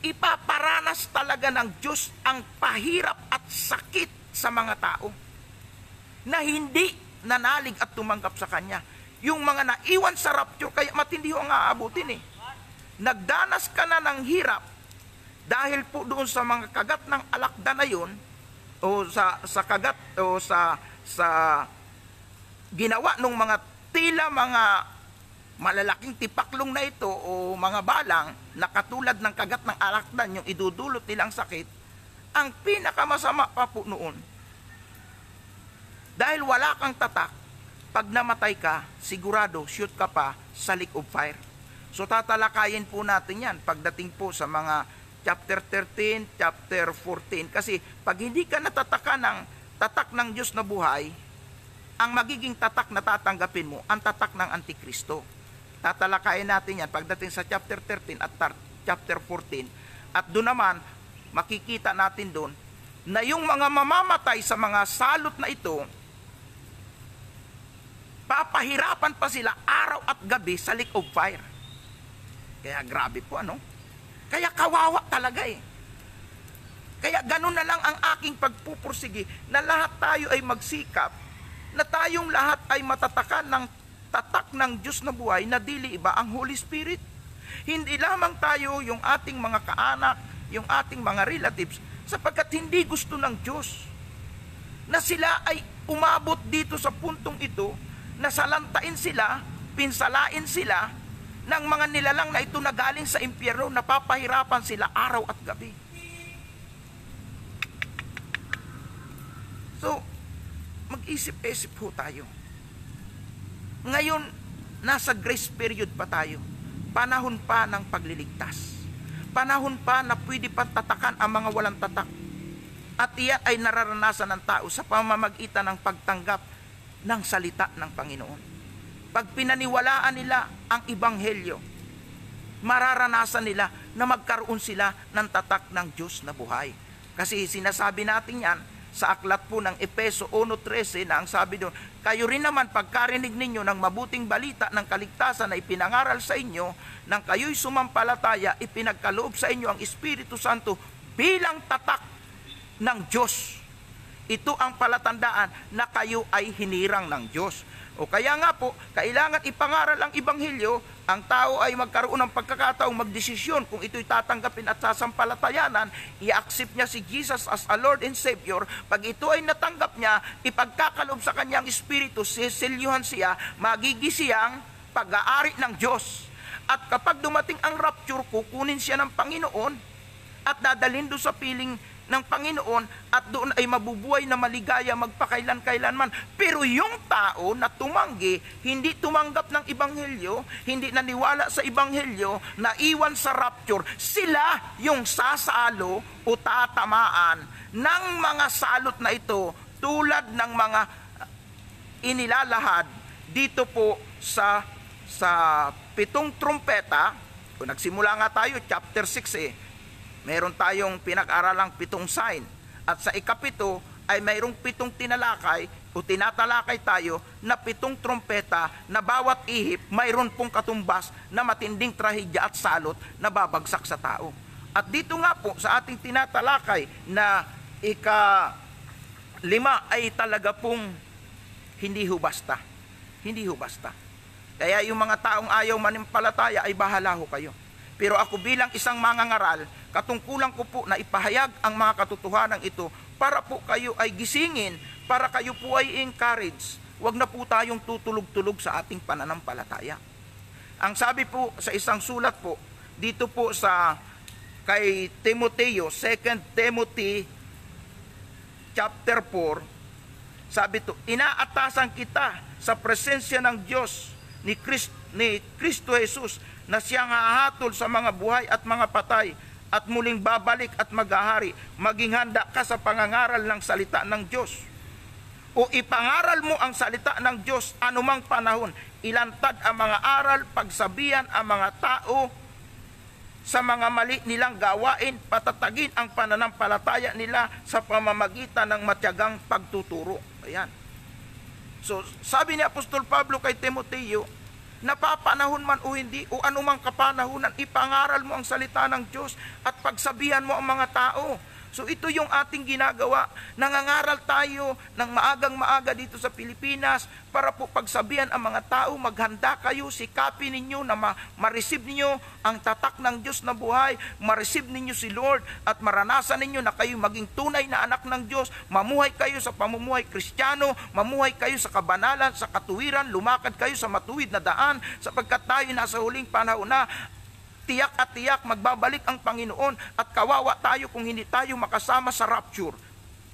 Ipaparanas talaga ng Diyos ang pahirap at sakit sa mga tao na hindi nanalig at tumanggap sa Kanya yung mga naiwan sa rapture, kaya matindi ho ang aabutin eh. Nagdanas ka na ng hirap dahil po doon sa mga kagat ng alakda na yun, o sa, sa kagat, o sa, sa ginawa ng mga tila mga malalaking tipaklong na ito o mga balang na katulad ng kagat ng alakdan yung idudulot nilang sakit, ang pinakamasama pa po noon, dahil wala kang tatak, pag namatay ka, sigurado shoot ka pa sa lake of fire. So tatalakayin po natin yan pagdating po sa mga chapter 13, chapter 14. Kasi pag hindi ka natataka ng tatak ng Diyos na buhay, ang magiging tatak na tatanggapin mo, ang tatak ng Antikristo. Tatalakayin natin yan pagdating sa chapter 13 at chapter 14. At doon naman, makikita natin doon na yung mga mamamatay sa mga salot na ito, papahirapan pa sila araw at gabi sa lake of fire. Kaya grabe po ano. Kaya kawawa talaga eh. Kaya ganun na lang ang aking pagpupursigi na lahat tayo ay magsikap, na tayong lahat ay matatakan ng tatak ng Diyos na buhay na dili iba ang Holy Spirit. Hindi lamang tayo yung ating mga kaanak, yung ating mga relatives, sapagkat hindi gusto ng Diyos na sila ay umabot dito sa puntong ito nasalantain sila, pinsalain sila ng mga nilalang na ito na galing sa impyerno, napapahirapan sila araw at gabi. So, mag-isip-isip po tayo. Ngayon, nasa grace period pa tayo. Panahon pa ng pagliligtas. Panahon pa na pwede pang tatakan ang mga walang tatak. At iyan ay nararanasan ng tao sa pamamagitan ng pagtanggap ng salita ng Panginoon. Pag pinaniwalaan nila ang Ibanghelyo, mararanasan nila na magkaroon sila ng tatak ng Diyos na buhay. Kasi sinasabi natin yan sa aklat po ng Epeso 1.13 na ang sabi doon, Kayo rin naman pagkarinig ninyo ng mabuting balita ng kaligtasan na ipinangaral sa inyo, nang kayo'y sumampalataya, ipinagkaloob sa inyo ang Espiritu Santo bilang tatak ng Diyos ito ang palatandaan na kayo ay hinirang ng Diyos. O kaya nga po, kailangan ipangaral ang Ibanghilyo, ang tao ay magkaroon ng pagkakataong magdesisyon kung ito'y tatanggapin at sasampalatayanan, i-accept niya si Jesus as a Lord and Savior. Pag ito ay natanggap niya, ipagkakalob sa kanyang espiritu, sisilyuhan siya, magigisiyang pag-aari ng Diyos. At kapag dumating ang rapture, kukunin siya ng Panginoon at dadalhin doon sa piling ng Panginoon at doon ay mabubuhay na maligaya magpakailan-kailanman. Pero yung tao na tumanggi, hindi tumanggap ng Ibanghelyo, hindi naniwala sa Ibanghelyo, naiwan sa rapture, sila yung sasalo o tatamaan ng mga salot na ito tulad ng mga inilalahad dito po sa sa pitong trumpeta, kung nagsimula nga tayo, chapter 6 eh, meron tayong pinag-aralang pitong sign. At sa ikapito ay mayroong pitong tinalakay o tinatalakay tayo na pitong trompeta na bawat ihip mayroon pong katumbas na matinding trahedya at salot na babagsak sa tao. At dito nga po sa ating tinatalakay na ika lima ay talaga pong hindi ho basta. Hindi ho basta. Kaya yung mga taong ayaw manimpalataya ay bahala ho kayo. Pero ako bilang isang mangangaral, katungkulan ko po na ipahayag ang mga katotohanan ito para po kayo ay gisingin, para kayo po ay encourage. Huwag na po tayong tutulog-tulog sa ating pananampalataya. Ang sabi po sa isang sulat po, dito po sa kay Timoteo, 2 Timothy chapter 4, sabi to, inaatasan kita sa presensya ng Diyos ni Christ ni Kristo Jesus na siyang hahatol sa mga buhay at mga patay at muling babalik at maghahari. Maging handa ka sa pangangaral ng salita ng Diyos. O ipangaral mo ang salita ng Diyos anumang panahon. Ilantad ang mga aral, pagsabihan ang mga tao sa mga mali nilang gawain, patatagin ang pananampalataya nila sa pamamagitan ng matyagang pagtuturo. Ayan. So, sabi ni Apostol Pablo kay Timoteo, napapanahon man o hindi, o anumang kapanahonan, ipangaral mo ang salita ng Diyos at pagsabihan mo ang mga tao So ito yung ating ginagawa. Nangangaral tayo ng maagang-maaga dito sa Pilipinas para po pagsabihan ang mga tao, maghanda kayo, sikapin ninyo na ma- receive ninyo ang tatak ng Diyos na buhay, ma-receive ninyo si Lord at maranasan ninyo na kayo maging tunay na anak ng Diyos, mamuhay kayo sa pamumuhay kristyano, mamuhay kayo sa kabanalan, sa katuwiran, lumakad kayo sa matuwid na daan sapagkat tayo nasa huling panahon na Tiyak at tiyak magbabalik ang Panginoon at kawawa tayo kung hindi tayo makasama sa rapture.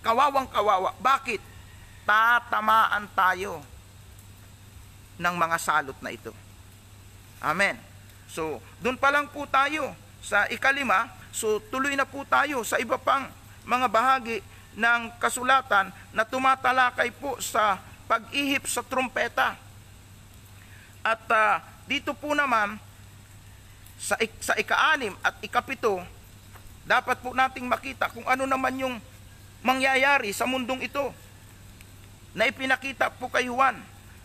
Kawawang kawawa. Bakit? Tatamaan tayo ng mga salot na ito. Amen. So, doon pa lang po tayo sa ikalima. So, tuloy na po tayo sa iba pang mga bahagi ng kasulatan na tumatalakay po sa pag-ihip sa trumpeta. At uh, dito po naman sa, ik- sa ika-anim at ikapito, dapat po nating makita kung ano naman yung mangyayari sa mundong ito na ipinakita po kay Juan.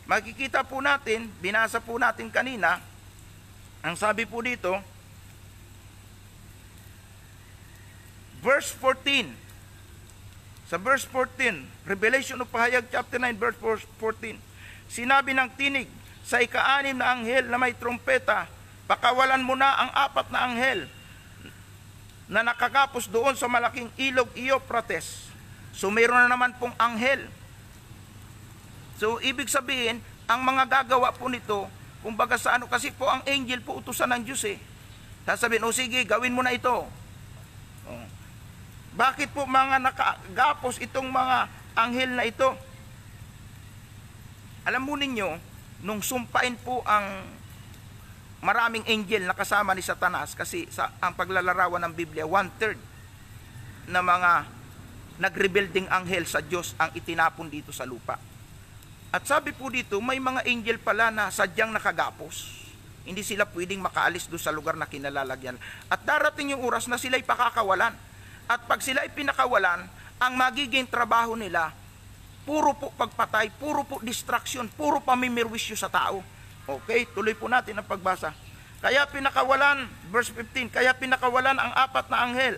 Makikita po natin, binasa po natin kanina, ang sabi po dito, verse 14, sa verse 14, Revelation of Pahayag chapter 9 verse 14, sinabi ng tinig sa ika na anghel na may trompeta, Pakawalan mo na ang apat na anghel na nakakapos doon sa malaking ilog Ioprates. So mayroon na naman pong anghel. So ibig sabihin, ang mga gagawa po nito, kumbaga sa ano kasi po ang angel po utusan ng Diyos eh. Sasabihin, o sige, gawin mo na ito. Oh. Bakit po mga nakagapos itong mga anghel na ito? Alam mo ninyo, nung sumpain po ang maraming angel na kasama ni Satanas kasi sa ang paglalarawan ng Biblia, one-third na mga nagrebelding anghel sa Diyos ang itinapon dito sa lupa. At sabi po dito, may mga angel pala na sadyang nakagapos. Hindi sila pwedeng makaalis doon sa lugar na kinalalagyan. At darating yung oras na sila'y pakakawalan. At pag sila'y pinakawalan, ang magiging trabaho nila, puro po pagpatay, puro po distraction, puro pamimirwisyo sa tao. Okay, tuloy po natin ang pagbasa. Kaya pinakawalan, verse 15, kaya pinakawalan ang apat na anghel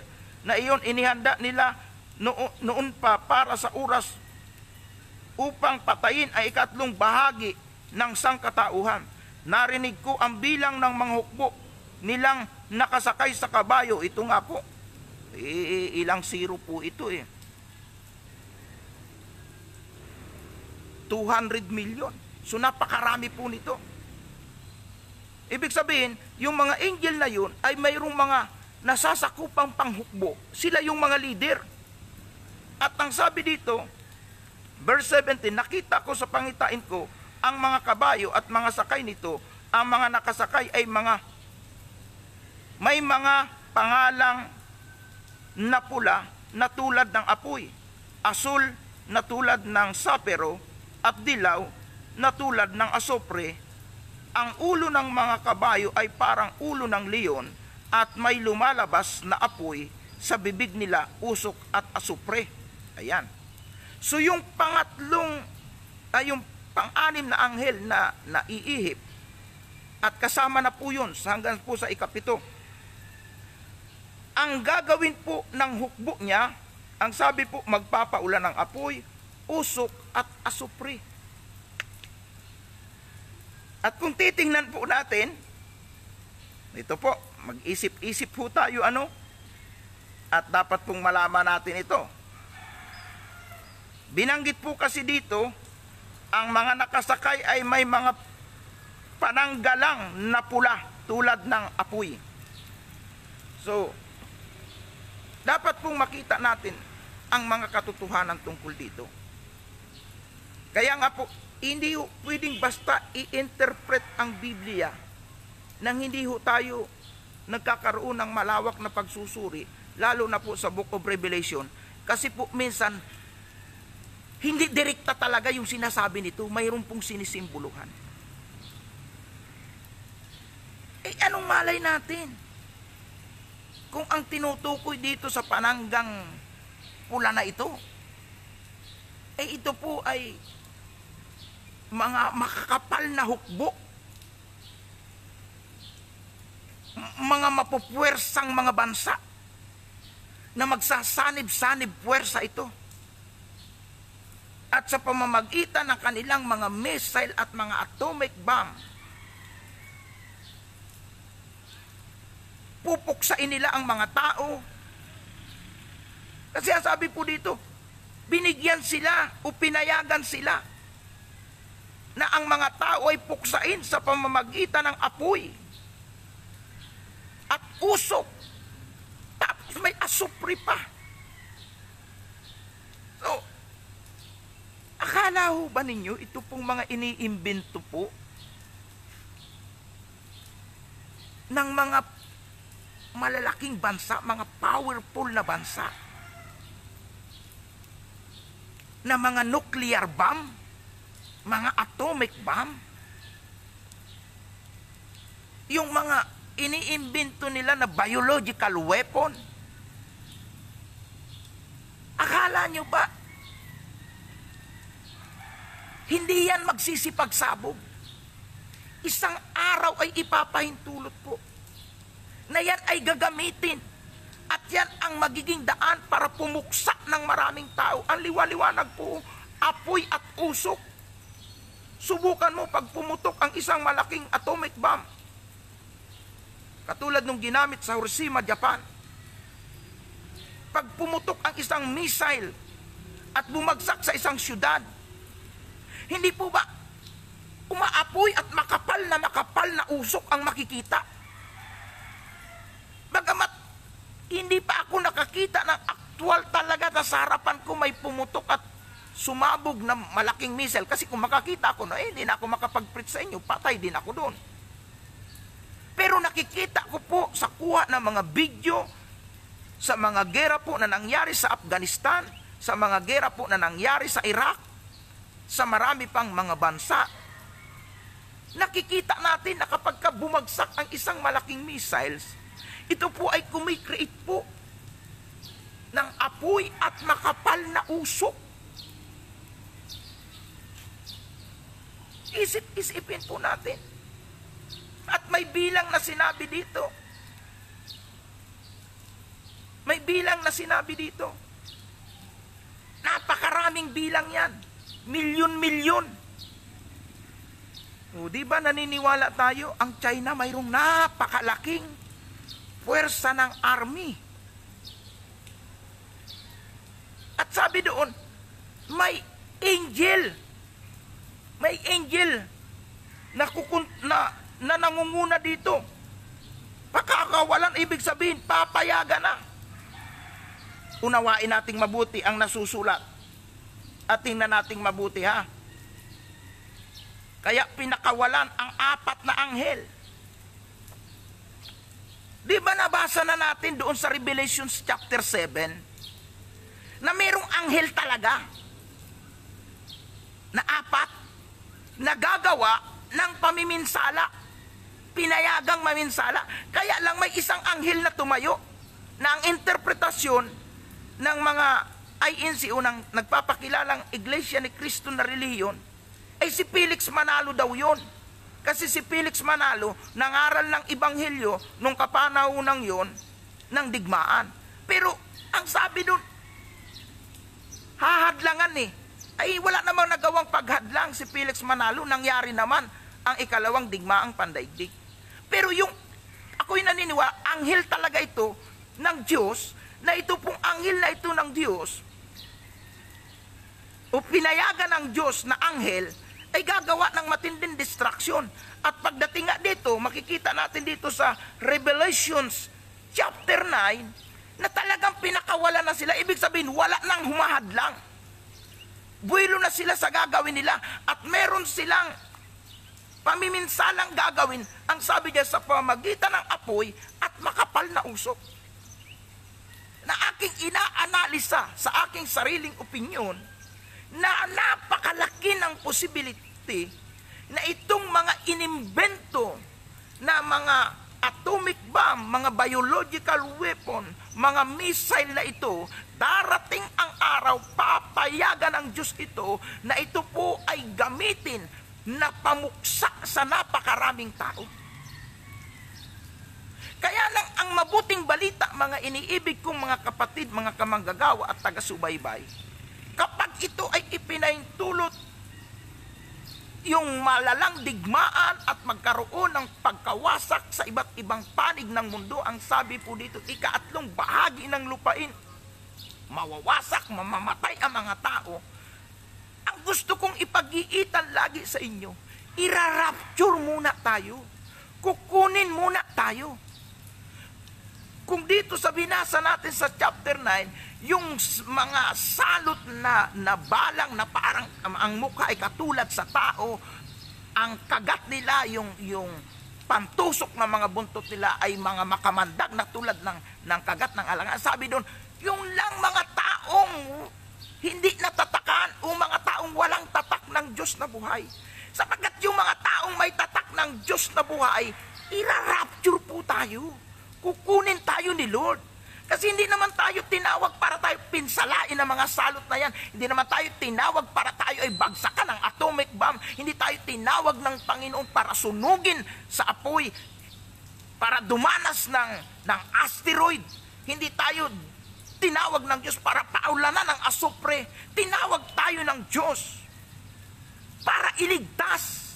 na iyon inihanda nila noon, noon pa para sa oras upang patayin ang ikatlong bahagi ng sangkatauhan. Narinig ko ang bilang ng mga hukbo nilang nakasakay sa kabayo. Ito nga po, ilang zero po ito eh. 200 million. So napakarami po nito. Ibig sabihin, yung mga angel na yun ay mayroong mga nasasakupang panghukbo. Sila yung mga leader. At ang sabi dito, verse 17, nakita ko sa pangitain ko ang mga kabayo at mga sakay nito, ang mga nakasakay ay mga may mga pangalang na pula na tulad ng apoy, asul na tulad ng sapero, at dilaw na tulad ng asopre ang ulo ng mga kabayo ay parang ulo ng leon at may lumalabas na apoy sa bibig nila, usok at asupre. Ayan. So yung pangatlong, ay ah, yung pang-anim na anghel na naiihip at kasama na po yun hanggang po sa ikapito. Ang gagawin po ng hukbo niya, ang sabi po magpapaulan ng apoy, usok at asupre. At kung titingnan po natin, dito po, mag-isip-isip po tayo ano, at dapat pong malaman natin ito. Binanggit po kasi dito, ang mga nakasakay ay may mga pananggalang na pula tulad ng apoy. So, dapat pong makita natin ang mga katotohanan tungkol dito. Kaya nga po, hindi pwedeng basta i-interpret ang Biblia nang hindi ho tayo nagkakaroon ng malawak na pagsusuri, lalo na po sa Book of Revelation. Kasi po minsan, hindi direkta talaga yung sinasabi nito, mayroon pong sinisimboluhan. Eh anong malay natin? Kung ang tinutukoy dito sa pananggang pula na ito, eh ito po ay mga makakapal na hukbo, mga mapupwersang mga bansa na magsasanib-sanib puwersa ito. At sa pamamagitan ng kanilang mga missile at mga atomic bomb, pupuksain nila ang mga tao. Kasi ang sabi po dito, binigyan sila o pinayagan sila na ang mga tao ay puksain sa pamamagitan ng apoy at usok. Tapos may asupri pa. So, akala ho ba ninyo ito pong mga iniimbento po ng mga malalaking bansa, mga powerful na bansa na mga nuclear bomb mga atomic bomb. Yung mga iniimbento nila na biological weapon. Akala nyo ba, hindi yan magsisipagsabog. Isang araw ay ipapahintulot po na yan ay gagamitin at yan ang magiging daan para pumuksa ng maraming tao. Ang liwaliwanag po, apoy at usok Subukan mo pag pumutok ang isang malaking atomic bomb. Katulad nung ginamit sa Hiroshima, Japan. Pag pumutok ang isang missile at bumagsak sa isang syudad, hindi po ba umaapoy at makapal na makapal na usok ang makikita? Bagamat hindi pa ako nakakita ng aktwal talaga na sa harapan ko may pumutok at sumabog na malaking missile kasi kung makakita ako na eh, hindi na ako makapag-preach sa inyo, patay din ako doon. Pero nakikita ko po sa kuha ng mga video, sa mga gera po na nangyari sa Afghanistan, sa mga gera po na nangyari sa Iraq, sa marami pang mga bansa, nakikita natin na kapag bumagsak ang isang malaking missiles, ito po ay kumikreate po ng apoy at makapal na usok Isip-isipin po natin. At may bilang na sinabi dito. May bilang na sinabi dito. Napakaraming bilang yan. Milyon-milyon. O, di ba naniniwala tayo, ang China mayroong napakalaking puwersa ng army. At sabi doon, may angel may angel na, kukun, na, na nangunguna dito. Pakakawalan, ibig sabihin, papayagan na. Unawain nating mabuti ang nasusulat. At tingnan nating mabuti ha. Kaya pinakawalan ang apat na anghel. Di ba nabasa na natin doon sa Revelations chapter 7 na mayroong anghel talaga na apat nagagawa ng pamiminsala. Pinayagang maminsala. Kaya lang may isang anghel na tumayo na ang interpretasyon ng mga INCO ng nagpapakilalang Iglesia ni Cristo na reliyon ay si Felix Manalo daw yon. Kasi si Felix Manalo nangaral ng ibanghelyo nung kapanahonang yon ng digmaan. Pero ang sabi nun, hahadlangan eh ay wala namang nagawang paghadlang si Felix Manalo. Nangyari naman ang ikalawang digmaang pandaigdig. Pero yung, ako'y naniniwa, anghel talaga ito ng Diyos, na ito pong anghel na ito ng Diyos, o pinayagan ng Diyos na anghel, ay gagawa ng matinding distraction. At pagdating nga dito, makikita natin dito sa Revelations chapter 9, na talagang pinakawala na sila. Ibig sabihin, wala nang humahadlang. Buwilo na sila sa gagawin nila at meron silang pamiminsalang gagawin ang sabi niya sa pamagitan ng apoy at makapal na usok. Na aking inaanalisa sa aking sariling opinyon na napakalaki ng possibility na itong mga inimbento na mga atomic bomb, mga biological weapon, mga missile na ito, darating ang araw, papayagan ang Diyos ito na ito po ay gamitin na pamuksa sa napakaraming tao. Kaya lang ang mabuting balita mga iniibig kong mga kapatid, mga kamanggagawa at taga-subaybay, kapag ito ay ipinaintulot yung malalang digmaan at magkaroon ng pagkawasak sa iba't ibang panig ng mundo. Ang sabi po dito, ikaatlong bahagi ng lupain, mawawasak, mamamatay ang mga tao. Ang gusto kong ipag-iitan lagi sa inyo, irarapture muna tayo. Kukunin muna tayo. Kung dito sa binasa natin sa chapter 9, yung mga salot na, na balang na parang ang mukha ay katulad sa tao, ang kagat nila, yung, yung pantusok ng mga buntot nila ay mga makamandag na tulad ng, ng kagat ng alaga Sabi doon, yung lang mga taong hindi natatakan o mga taong walang tatak ng Diyos na buhay. Sapagkat yung mga taong may tatak ng Diyos na buhay, irarapture po tayo. Kukunin tayo ni Lord. Kasi hindi naman tayo tinawag para tayo pinsalain ang mga salot na yan. Hindi naman tayo tinawag para tayo ay bagsakan ng atomic bomb. Hindi tayo tinawag ng Panginoon para sunugin sa apoy, para dumanas ng, ng asteroid. Hindi tayo tinawag ng Diyos para paulanan ng asupre. Tinawag tayo ng Diyos para iligtas.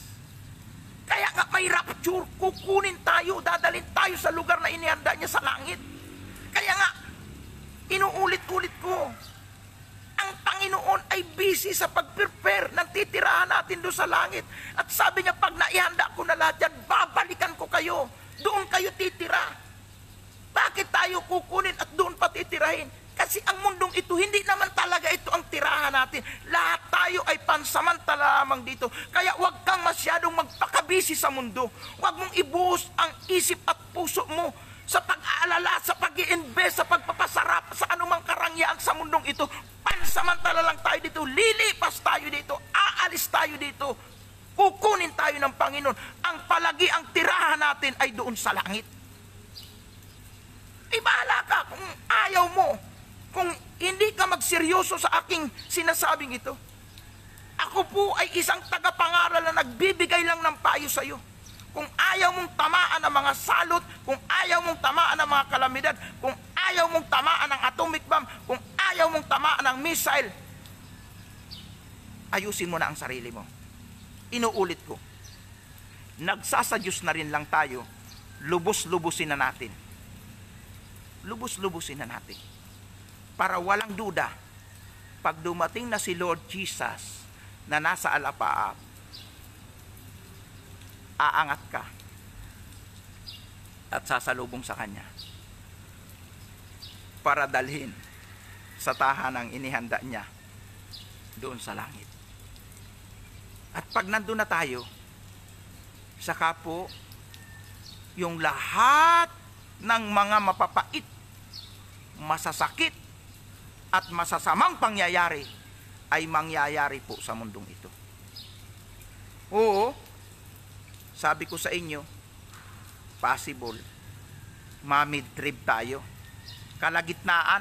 Kaya nga may rapture, kukunin tayo, dadalhin tayo sa lugar na inihanda niya sa langit. Inuulit-ulit ko. Ang Panginoon ay busy sa pag-prepare ng titirahan natin doon sa langit. At sabi niya, pag naihanda ko na lahat yan, babalikan ko kayo. Doon kayo titira. Bakit tayo kukunin at doon pa titirahin? Kasi ang mundong ito, hindi naman talaga ito ang tirahan natin. Lahat tayo ay pansamantala lamang dito. Kaya huwag kang masyadong magpakabisi sa mundo. Huwag mong ibuhos ang isip at puso mo sa pag-aalala, sa pag invest sa pagpapasarap, sa anumang karangyaan sa mundong ito. Pansamantala lang tayo dito, lilipas tayo dito, aalis tayo dito, kukunin tayo ng Panginoon. Ang palagi, ang tirahan natin ay doon sa langit. Ibahala eh, e, ka kung ayaw mo, kung hindi ka magseryoso sa aking sinasabing ito. Ako po ay isang tagapangaral na nagbibigay lang ng payo sa iyo kung ayaw mong tamaan ang mga salot, kung ayaw mong tamaan ang mga kalamidad, kung ayaw mong tamaan ang atomic bomb, kung ayaw mong tamaan ang missile, ayusin mo na ang sarili mo. Inuulit ko, nagsasadyos na rin lang tayo, lubos-lubusin na natin. Lubos-lubusin na natin. Para walang duda, pag dumating na si Lord Jesus na nasa alapaap, aangat ka at sasalubong sa kanya para dalhin sa tahanang inihanda niya doon sa langit. At pag nandun na tayo, sa po yung lahat ng mga mapapait, masasakit, at masasamang pangyayari ay mangyayari po sa mundong ito. Oo, sabi ko sa inyo, possible. Mamid-trip tayo. Kalagitnaan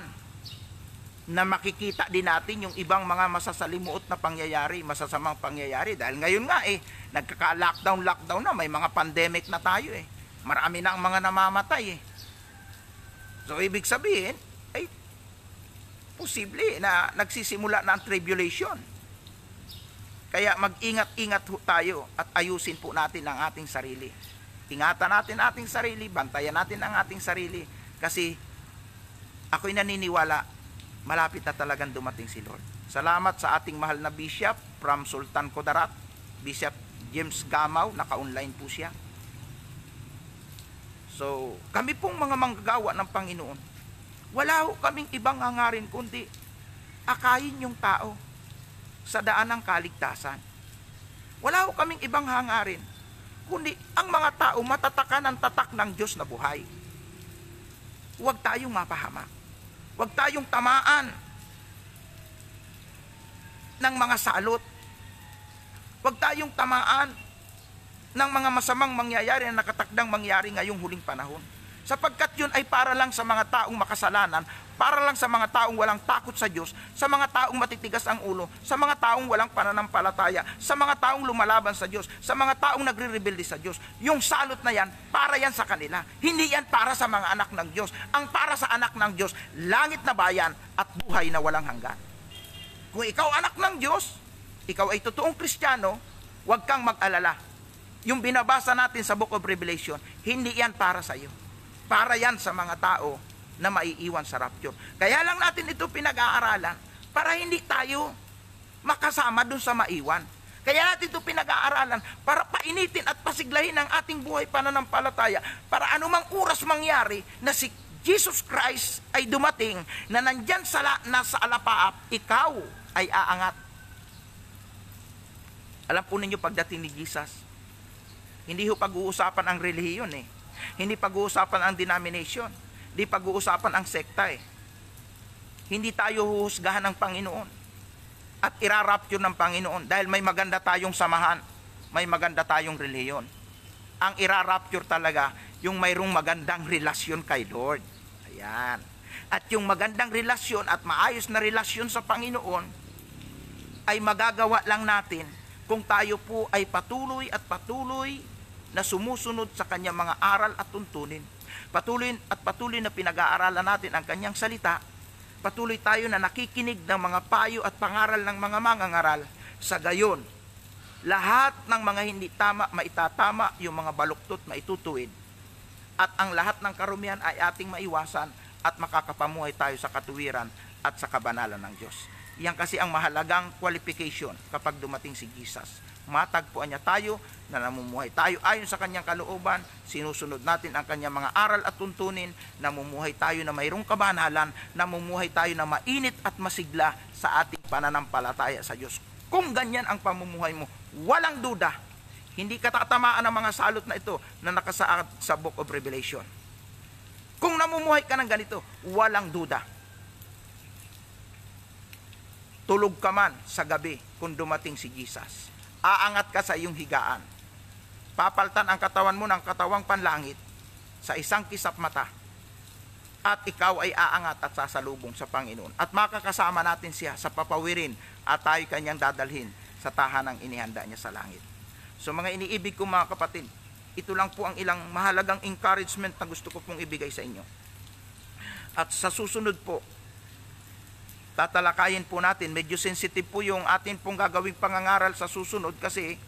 na makikita din natin yung ibang mga masasalimuot na pangyayari, masasamang pangyayari. Dahil ngayon nga eh, nagkaka-lockdown, lockdown na, may mga pandemic na tayo eh. Marami na ang mga namamatay eh. So ibig sabihin, ay, posible na nagsisimula na ang tribulation kaya mag-ingat-ingat tayo at ayusin po natin ang ating sarili. Ingatan natin ating sarili, bantayan natin ang ating sarili kasi ako'y naniniwala malapit na talagang dumating si Lord. Salamat sa ating mahal na bishop from Sultan Kudarat, Bishop James Gamaw, naka-online po siya. So, kami pong mga manggagawa ng Panginoon, wala ho kaming ibang hangarin kundi akayin yung tao sa daan ng kaligtasan. Wala ho kaming ibang hangarin, kundi ang mga tao matataka ng tatak ng Diyos na buhay. Huwag tayong mapahama. Huwag tayong tamaan ng mga salot. Huwag tayong tamaan ng mga masamang mangyayari na nakatakdang mangyari ngayong huling panahon sapagkat yun ay para lang sa mga taong makasalanan, para lang sa mga taong walang takot sa Diyos, sa mga taong matitigas ang ulo, sa mga taong walang pananampalataya, sa mga taong lumalaban sa Diyos, sa mga taong nagre-rebelde sa Diyos. Yung salot na yan, para yan sa kanila. Hindi yan para sa mga anak ng Diyos. Ang para sa anak ng Diyos, langit na bayan at buhay na walang hanggan. Kung ikaw anak ng Diyos, ikaw ay totoong Kristiyano, huwag kang mag-alala. Yung binabasa natin sa Book of Revelation, hindi yan para sa iyo para yan sa mga tao na maiiwan sa rapture. Kaya lang natin ito pinag-aaralan para hindi tayo makasama dun sa maiwan. Kaya natin ito pinag-aaralan para painitin at pasiglahin ang ating buhay pananampalataya para anumang oras mangyari na si Jesus Christ ay dumating na nandyan sa, la, na sa alapaap, ikaw ay aangat. Alam po ninyo pagdating ni Jesus, hindi ho pag-uusapan ang relihiyon eh hindi pag-uusapan ang denomination. Hindi pag-uusapan ang sekta eh. Hindi tayo huhusgahan ng Panginoon. At irarapture ng Panginoon dahil may maganda tayong samahan. May maganda tayong reliyon. Ang irarapture talaga yung mayroong magandang relasyon kay Lord. Ayan. At yung magandang relasyon at maayos na relasyon sa Panginoon ay magagawa lang natin kung tayo po ay patuloy at patuloy na sumusunod sa kanyang mga aral at tuntunin. Patuloy at patuloy na pinag-aaralan natin ang kanyang salita. Patuloy tayo na nakikinig ng mga payo at pangaral ng mga mangangaral. Sa gayon, lahat ng mga hindi tama, maitatama yung mga baluktot, maitutuwid. At ang lahat ng karumihan ay ating maiwasan at makakapamuhay tayo sa katuwiran at sa kabanalan ng Diyos. Yan kasi ang mahalagang qualification kapag dumating si Jesus matagpuan niya tayo na namumuhay tayo ayon sa kanyang kalooban, sinusunod natin ang kanyang mga aral at tuntunin, namumuhay tayo na mayroong kabanalan, namumuhay tayo na mainit at masigla sa ating pananampalataya sa Diyos. Kung ganyan ang pamumuhay mo, walang duda, hindi ka tatamaan ng mga salot na ito na nakasaad sa Book of Revelation. Kung namumuhay ka ng ganito, walang duda. Tulog ka man sa gabi kung dumating si Jesus aangat ka sa iyong higaan. Papaltan ang katawan mo ng katawang panlangit sa isang kisap mata at ikaw ay aangat at sasalubong sa Panginoon. At makakasama natin siya sa papawirin at tayo kanyang dadalhin sa tahanang inihanda niya sa langit. So mga iniibig ko mga kapatid, ito lang po ang ilang mahalagang encouragement na gusto ko pong ibigay sa inyo. At sa susunod po, tatalakayin po natin. Medyo sensitive po yung atin pong gagawing pangangaral sa susunod kasi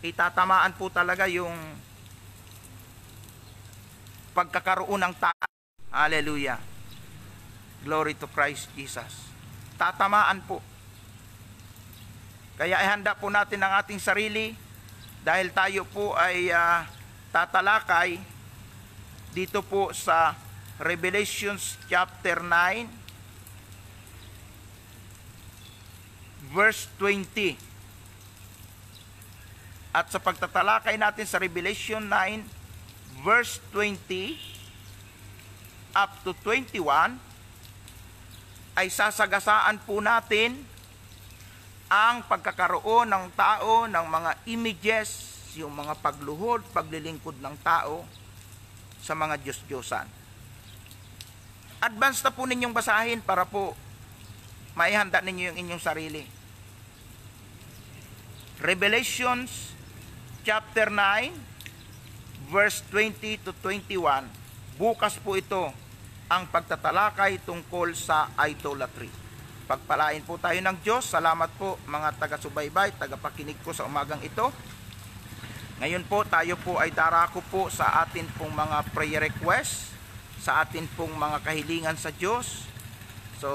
itatamaan po talaga yung pagkakaroon ng taat. Hallelujah. Glory to Christ Jesus. Tatamaan po. Kaya ihanda po natin ang ating sarili dahil tayo po ay uh, tatalakay dito po sa Revelations chapter 9 verse 20. At sa pagtatalakay natin sa Revelation 9, verse 20 up to 21, ay sasagasaan po natin ang pagkakaroon ng tao ng mga images, yung mga pagluhod, paglilingkod ng tao sa mga Diyos-Diyosan. Advance na po ninyong basahin para po maihanda ninyo yung inyong sarili. Revelations chapter 9 verse 20 to 21. Bukas po ito ang pagtatalakay tungkol sa idolatry. Pagpalain po tayo ng Diyos. Salamat po mga taga-subaybay, tagapakinig ko sa umagang ito. Ngayon po tayo po ay darako po sa atin pong mga prayer request, sa atin pong mga kahilingan sa Diyos. So,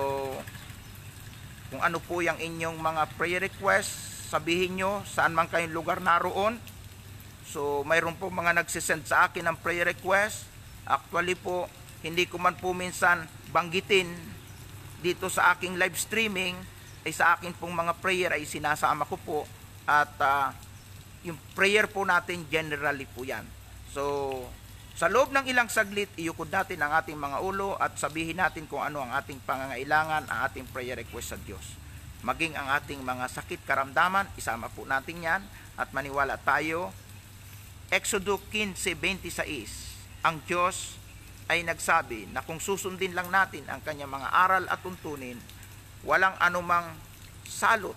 kung ano po yung inyong mga prayer request, sabihin nyo saan man kayong lugar naroon. So mayroon po mga nagsisend sa akin ng prayer request. Actually po, hindi ko man po minsan banggitin dito sa aking live streaming ay sa akin pong mga prayer ay sinasama ko po at uh, yung prayer po natin generally po yan. So sa loob ng ilang saglit, iukod natin ang ating mga ulo at sabihin natin kung ano ang ating pangangailangan, ang ating prayer request sa Diyos maging ang ating mga sakit karamdaman, isama po natin yan at maniwala tayo. Exodo 15.26 Ang Diyos ay nagsabi na kung susundin lang natin ang kanyang mga aral at tuntunin, walang anumang salot,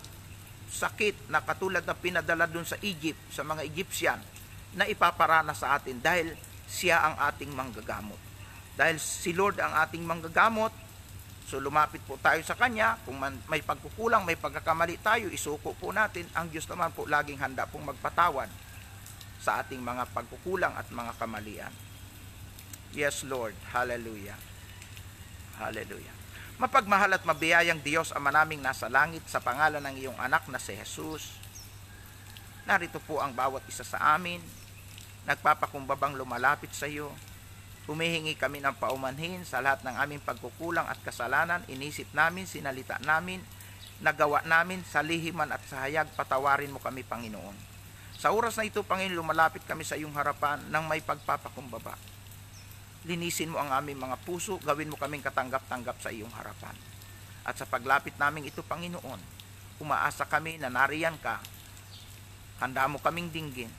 sakit na katulad na pinadala dun sa Egypt, sa mga Egyptian, na ipaparana sa atin dahil siya ang ating manggagamot. Dahil si Lord ang ating manggagamot, So lumapit po tayo sa Kanya, kung man, may pagkukulang, may pagkakamali tayo, isuko po natin. Ang Diyos naman po laging handa pong magpatawad sa ating mga pagkukulang at mga kamalian. Yes, Lord. Hallelujah. Hallelujah. Mapagmahal at mabiyayang Diyos ama naming nasa langit sa pangalan ng iyong anak na si Jesus. Narito po ang bawat isa sa amin, nagpapakumbabang lumalapit sa iyo, Humihingi kami ng paumanhin sa lahat ng aming pagkukulang at kasalanan, inisip namin, sinalita namin, nagawa namin sa lihiman at sa hayag, patawarin mo kami Panginoon. Sa oras na ito, Panginoon, lumalapit kami sa iyong harapan nang may pagpapakumbaba. Linisin mo ang aming mga puso, gawin mo kaming katanggap-tanggap sa iyong harapan. At sa paglapit namin ito, Panginoon, umaasa kami na nariyan ka, handa mo kaming dinggin.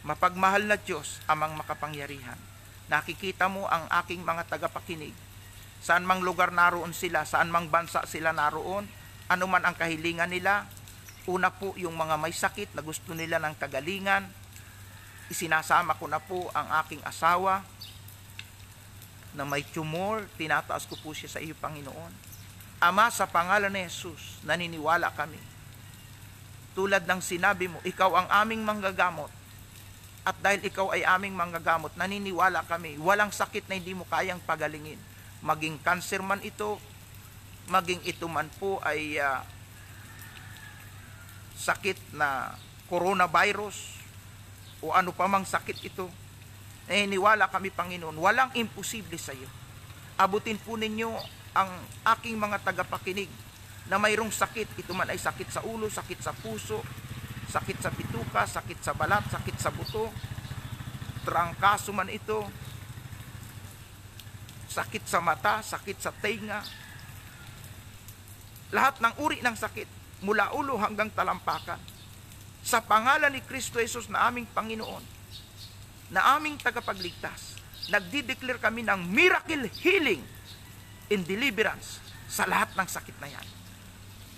Mapagmahal na Diyos, amang makapangyarihan, Nakikita mo ang aking mga tagapakinig. Saan mang lugar naroon sila, saan mang bansa sila naroon, anuman ang kahilingan nila. Una po yung mga may sakit na gusto nila ng kagalingan. Isinasama ko na po ang aking asawa na may tumor, tinataas ko po siya sa iyo, Panginoon. Ama, sa pangalan ni Jesus, naniniwala kami. Tulad ng sinabi mo, ikaw ang aming manggagamot at dahil ikaw ay aming manggagamot, naniniwala kami, walang sakit na hindi mo kayang pagalingin. Maging cancer man ito, maging ito man po ay uh, sakit na coronavirus o ano pa mang sakit ito. Naniniwala kami, Panginoon, walang imposible sa iyo. Abutin po ninyo ang aking mga tagapakinig na mayroong sakit. Ito man ay sakit sa ulo, sakit sa puso, sakit sa bituka, sakit sa balat, sakit sa buto, trangkaso man ito, sakit sa mata, sakit sa tenga, lahat ng uri ng sakit, mula ulo hanggang talampakan. Sa pangalan ni Kristo Jesus na aming Panginoon, na aming tagapagligtas, nagdideclare kami ng miracle healing in deliverance sa lahat ng sakit na yan.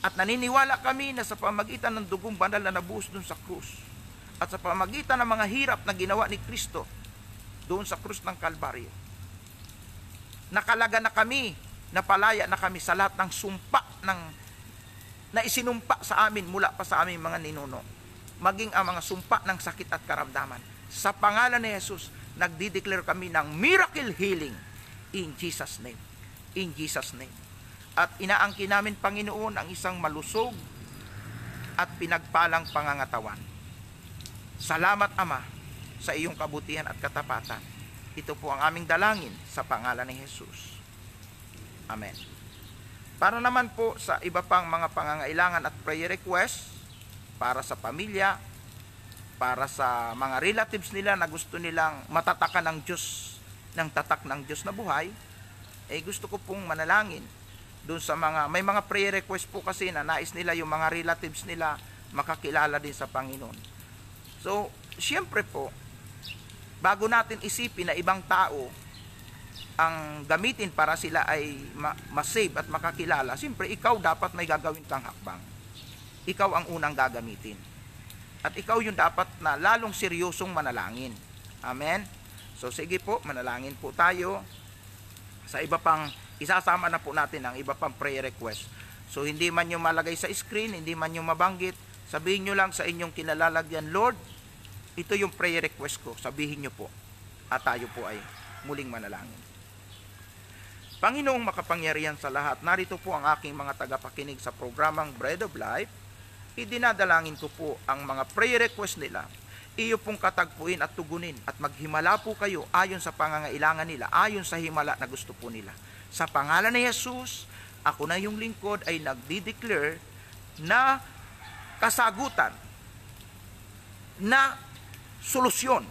At naniniwala kami na sa pamagitan ng dugong banal na nabuhos doon sa krus at sa pamagitan ng mga hirap na ginawa ni Kristo doon sa krus ng Kalbaryo, nakalaga na kami, napalaya na kami sa lahat ng sumpa ng, na isinumpa sa amin mula pa sa aming mga ninuno, maging ang mga sumpa ng sakit at karamdaman. Sa pangalan ni Jesus, nagdideclare kami ng miracle healing in Jesus' name. In Jesus' name. At inaangkin namin Panginoon ang isang malusog at pinagpalang pangangatawan. Salamat Ama sa iyong kabutihan at katapatan. Ito po ang aming dalangin sa pangalan ni Jesus. Amen. Para naman po sa iba pang mga pangangailangan at prayer request para sa pamilya, para sa mga relatives nila na gusto nilang matatakan ng Diyos, ng tatak ng Diyos na buhay, eh gusto ko pong manalangin doon sa mga may mga prayer request po kasi na nais nila yung mga relatives nila makakilala din sa Panginoon. So, siyempre po bago natin isipin na ibang tao ang gamitin para sila ay ma-save at makakilala, siyempre ikaw dapat may gagawin kang hakbang. Ikaw ang unang gagamitin. At ikaw yung dapat na lalong seryosong manalangin. Amen? So sige po, manalangin po tayo sa iba pang isasama na po natin ang iba pang prayer request. So hindi man nyo malagay sa screen, hindi man nyo mabanggit, sabihin nyo lang sa inyong kinalalagyan, Lord, ito yung prayer request ko, sabihin nyo po. At tayo po ay muling manalangin. Panginoong makapangyarihan sa lahat, narito po ang aking mga tagapakinig sa programang Bread of Life. Idinadalangin ko po ang mga prayer request nila iyo pong katagpuin at tugunin at maghimala po kayo ayon sa pangangailangan nila, ayon sa himala na gusto po nila. Sa pangalan ni Jesus, ako na yung lingkod ay nagdi-declare na kasagutan na solusyon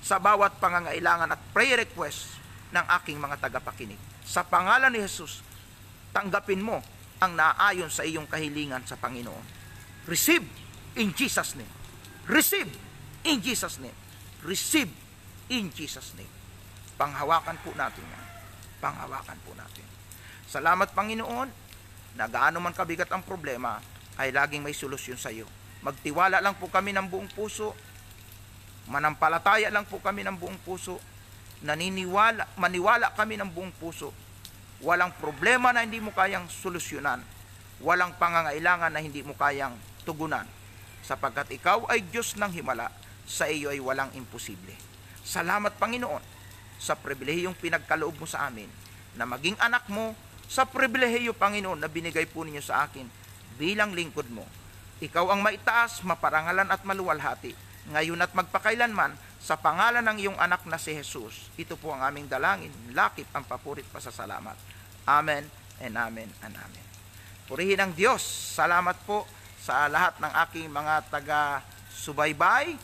sa bawat pangangailangan at prayer request ng aking mga tagapakinig. Sa pangalan ni Jesus, tanggapin mo ang naayon sa iyong kahilingan sa Panginoon. Receive in Jesus' name. Receive in Jesus' name. Receive in Jesus' name. Panghawakan po natin yan panghawakan po natin. Salamat Panginoon na gaano man kabigat ang problema ay laging may solusyon sa iyo. Magtiwala lang po kami ng buong puso, manampalataya lang po kami ng buong puso, naniniwala, maniwala kami ng buong puso. Walang problema na hindi mo kayang solusyonan. Walang pangangailangan na hindi mo kayang tugunan. Sapagkat ikaw ay Diyos ng Himala, sa iyo ay walang imposible. Salamat Panginoon sa pribilehiyong pinagkaloob mo sa amin na maging anak mo sa pribilehiyo, Panginoon, na binigay po ninyo sa akin bilang lingkod mo. Ikaw ang maitaas, maparangalan at maluwalhati, ngayon at magpakailanman, sa pangalan ng iyong anak na si Jesus. Ito po ang aming dalangin, lakip ang papurit pasasalamat. Amen and amen and amen. Purihin ang Diyos. Salamat po sa lahat ng aking mga taga-subaybay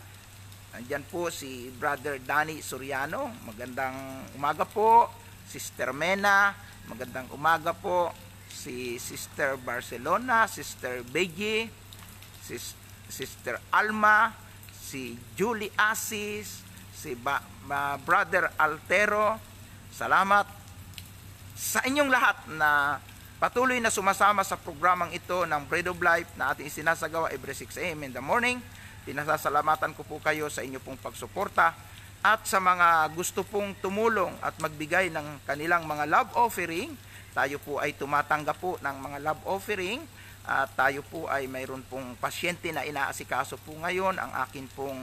Andiyan po si Brother Danny Soriano. Magandang umaga po. Sister Mena, magandang umaga po. Si Sister Barcelona, Sister Beji, Sis Sister Alma, si Julie Asis, si ba ba Brother Altero. Salamat sa inyong lahat na patuloy na sumasama sa programang ito ng Bread of Life na ating sinasagawa every 6 a.m. in the morning. Pinasasalamatan ko po kayo sa inyo pong pagsuporta at sa mga gusto pong tumulong at magbigay ng kanilang mga love offering. Tayo po ay tumatanggap po ng mga love offering at tayo po ay mayroon pong pasyente na inaasikaso po ngayon ang akin pong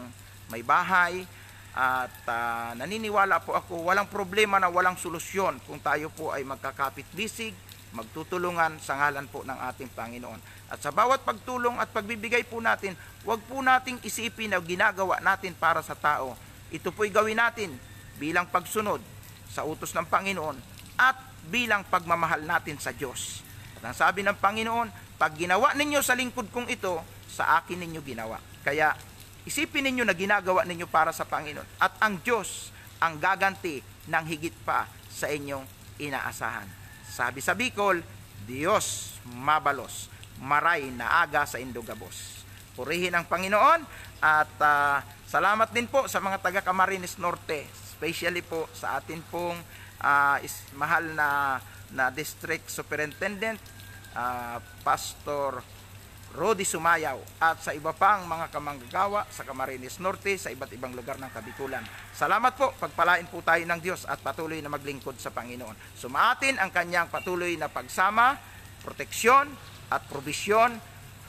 may bahay at uh, naniniwala po ako walang problema na walang solusyon kung tayo po ay magkakapit-bisig magtutulungan sa ngalan po ng ating Panginoon. At sa bawat pagtulong at pagbibigay po natin, Huwag po nating isipin na ginagawa natin para sa tao. Ito po'y gawin natin bilang pagsunod sa utos ng Panginoon at bilang pagmamahal natin sa Diyos. At ang sabi ng Panginoon, pag ginawa ninyo sa lingkod kong ito, sa akin ninyo ginawa. Kaya isipin ninyo na ginagawa ninyo para sa Panginoon. At ang Diyos ang gaganti ng higit pa sa inyong inaasahan. Sabi sa Bicol, Diyos mabalos, maray na aga sa Indogabos. Purihin ang Panginoon at uh, salamat din po sa mga taga Camarines Norte, especially po sa atin pong uh, is, mahal na na District Superintendent uh, Pastor Rodi Sumayaw at sa iba pang mga kamanggagawa sa Camarines Norte sa iba't ibang lugar ng Kabikulan. Salamat po, pagpalain po tayo ng Diyos at patuloy na maglingkod sa Panginoon. Sumaatin ang kanyang patuloy na pagsama, proteksyon at probisyon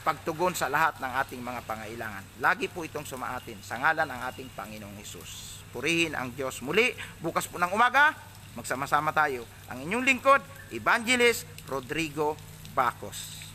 pagtugon sa lahat ng ating mga pangailangan. Lagi po itong sumaatin sa ngalan ng ating Panginoong Hesus. Purihin ang Diyos. Muli, bukas po ng umaga, magsama-sama tayo. Ang inyong lingkod, Evangelist Rodrigo Bacos.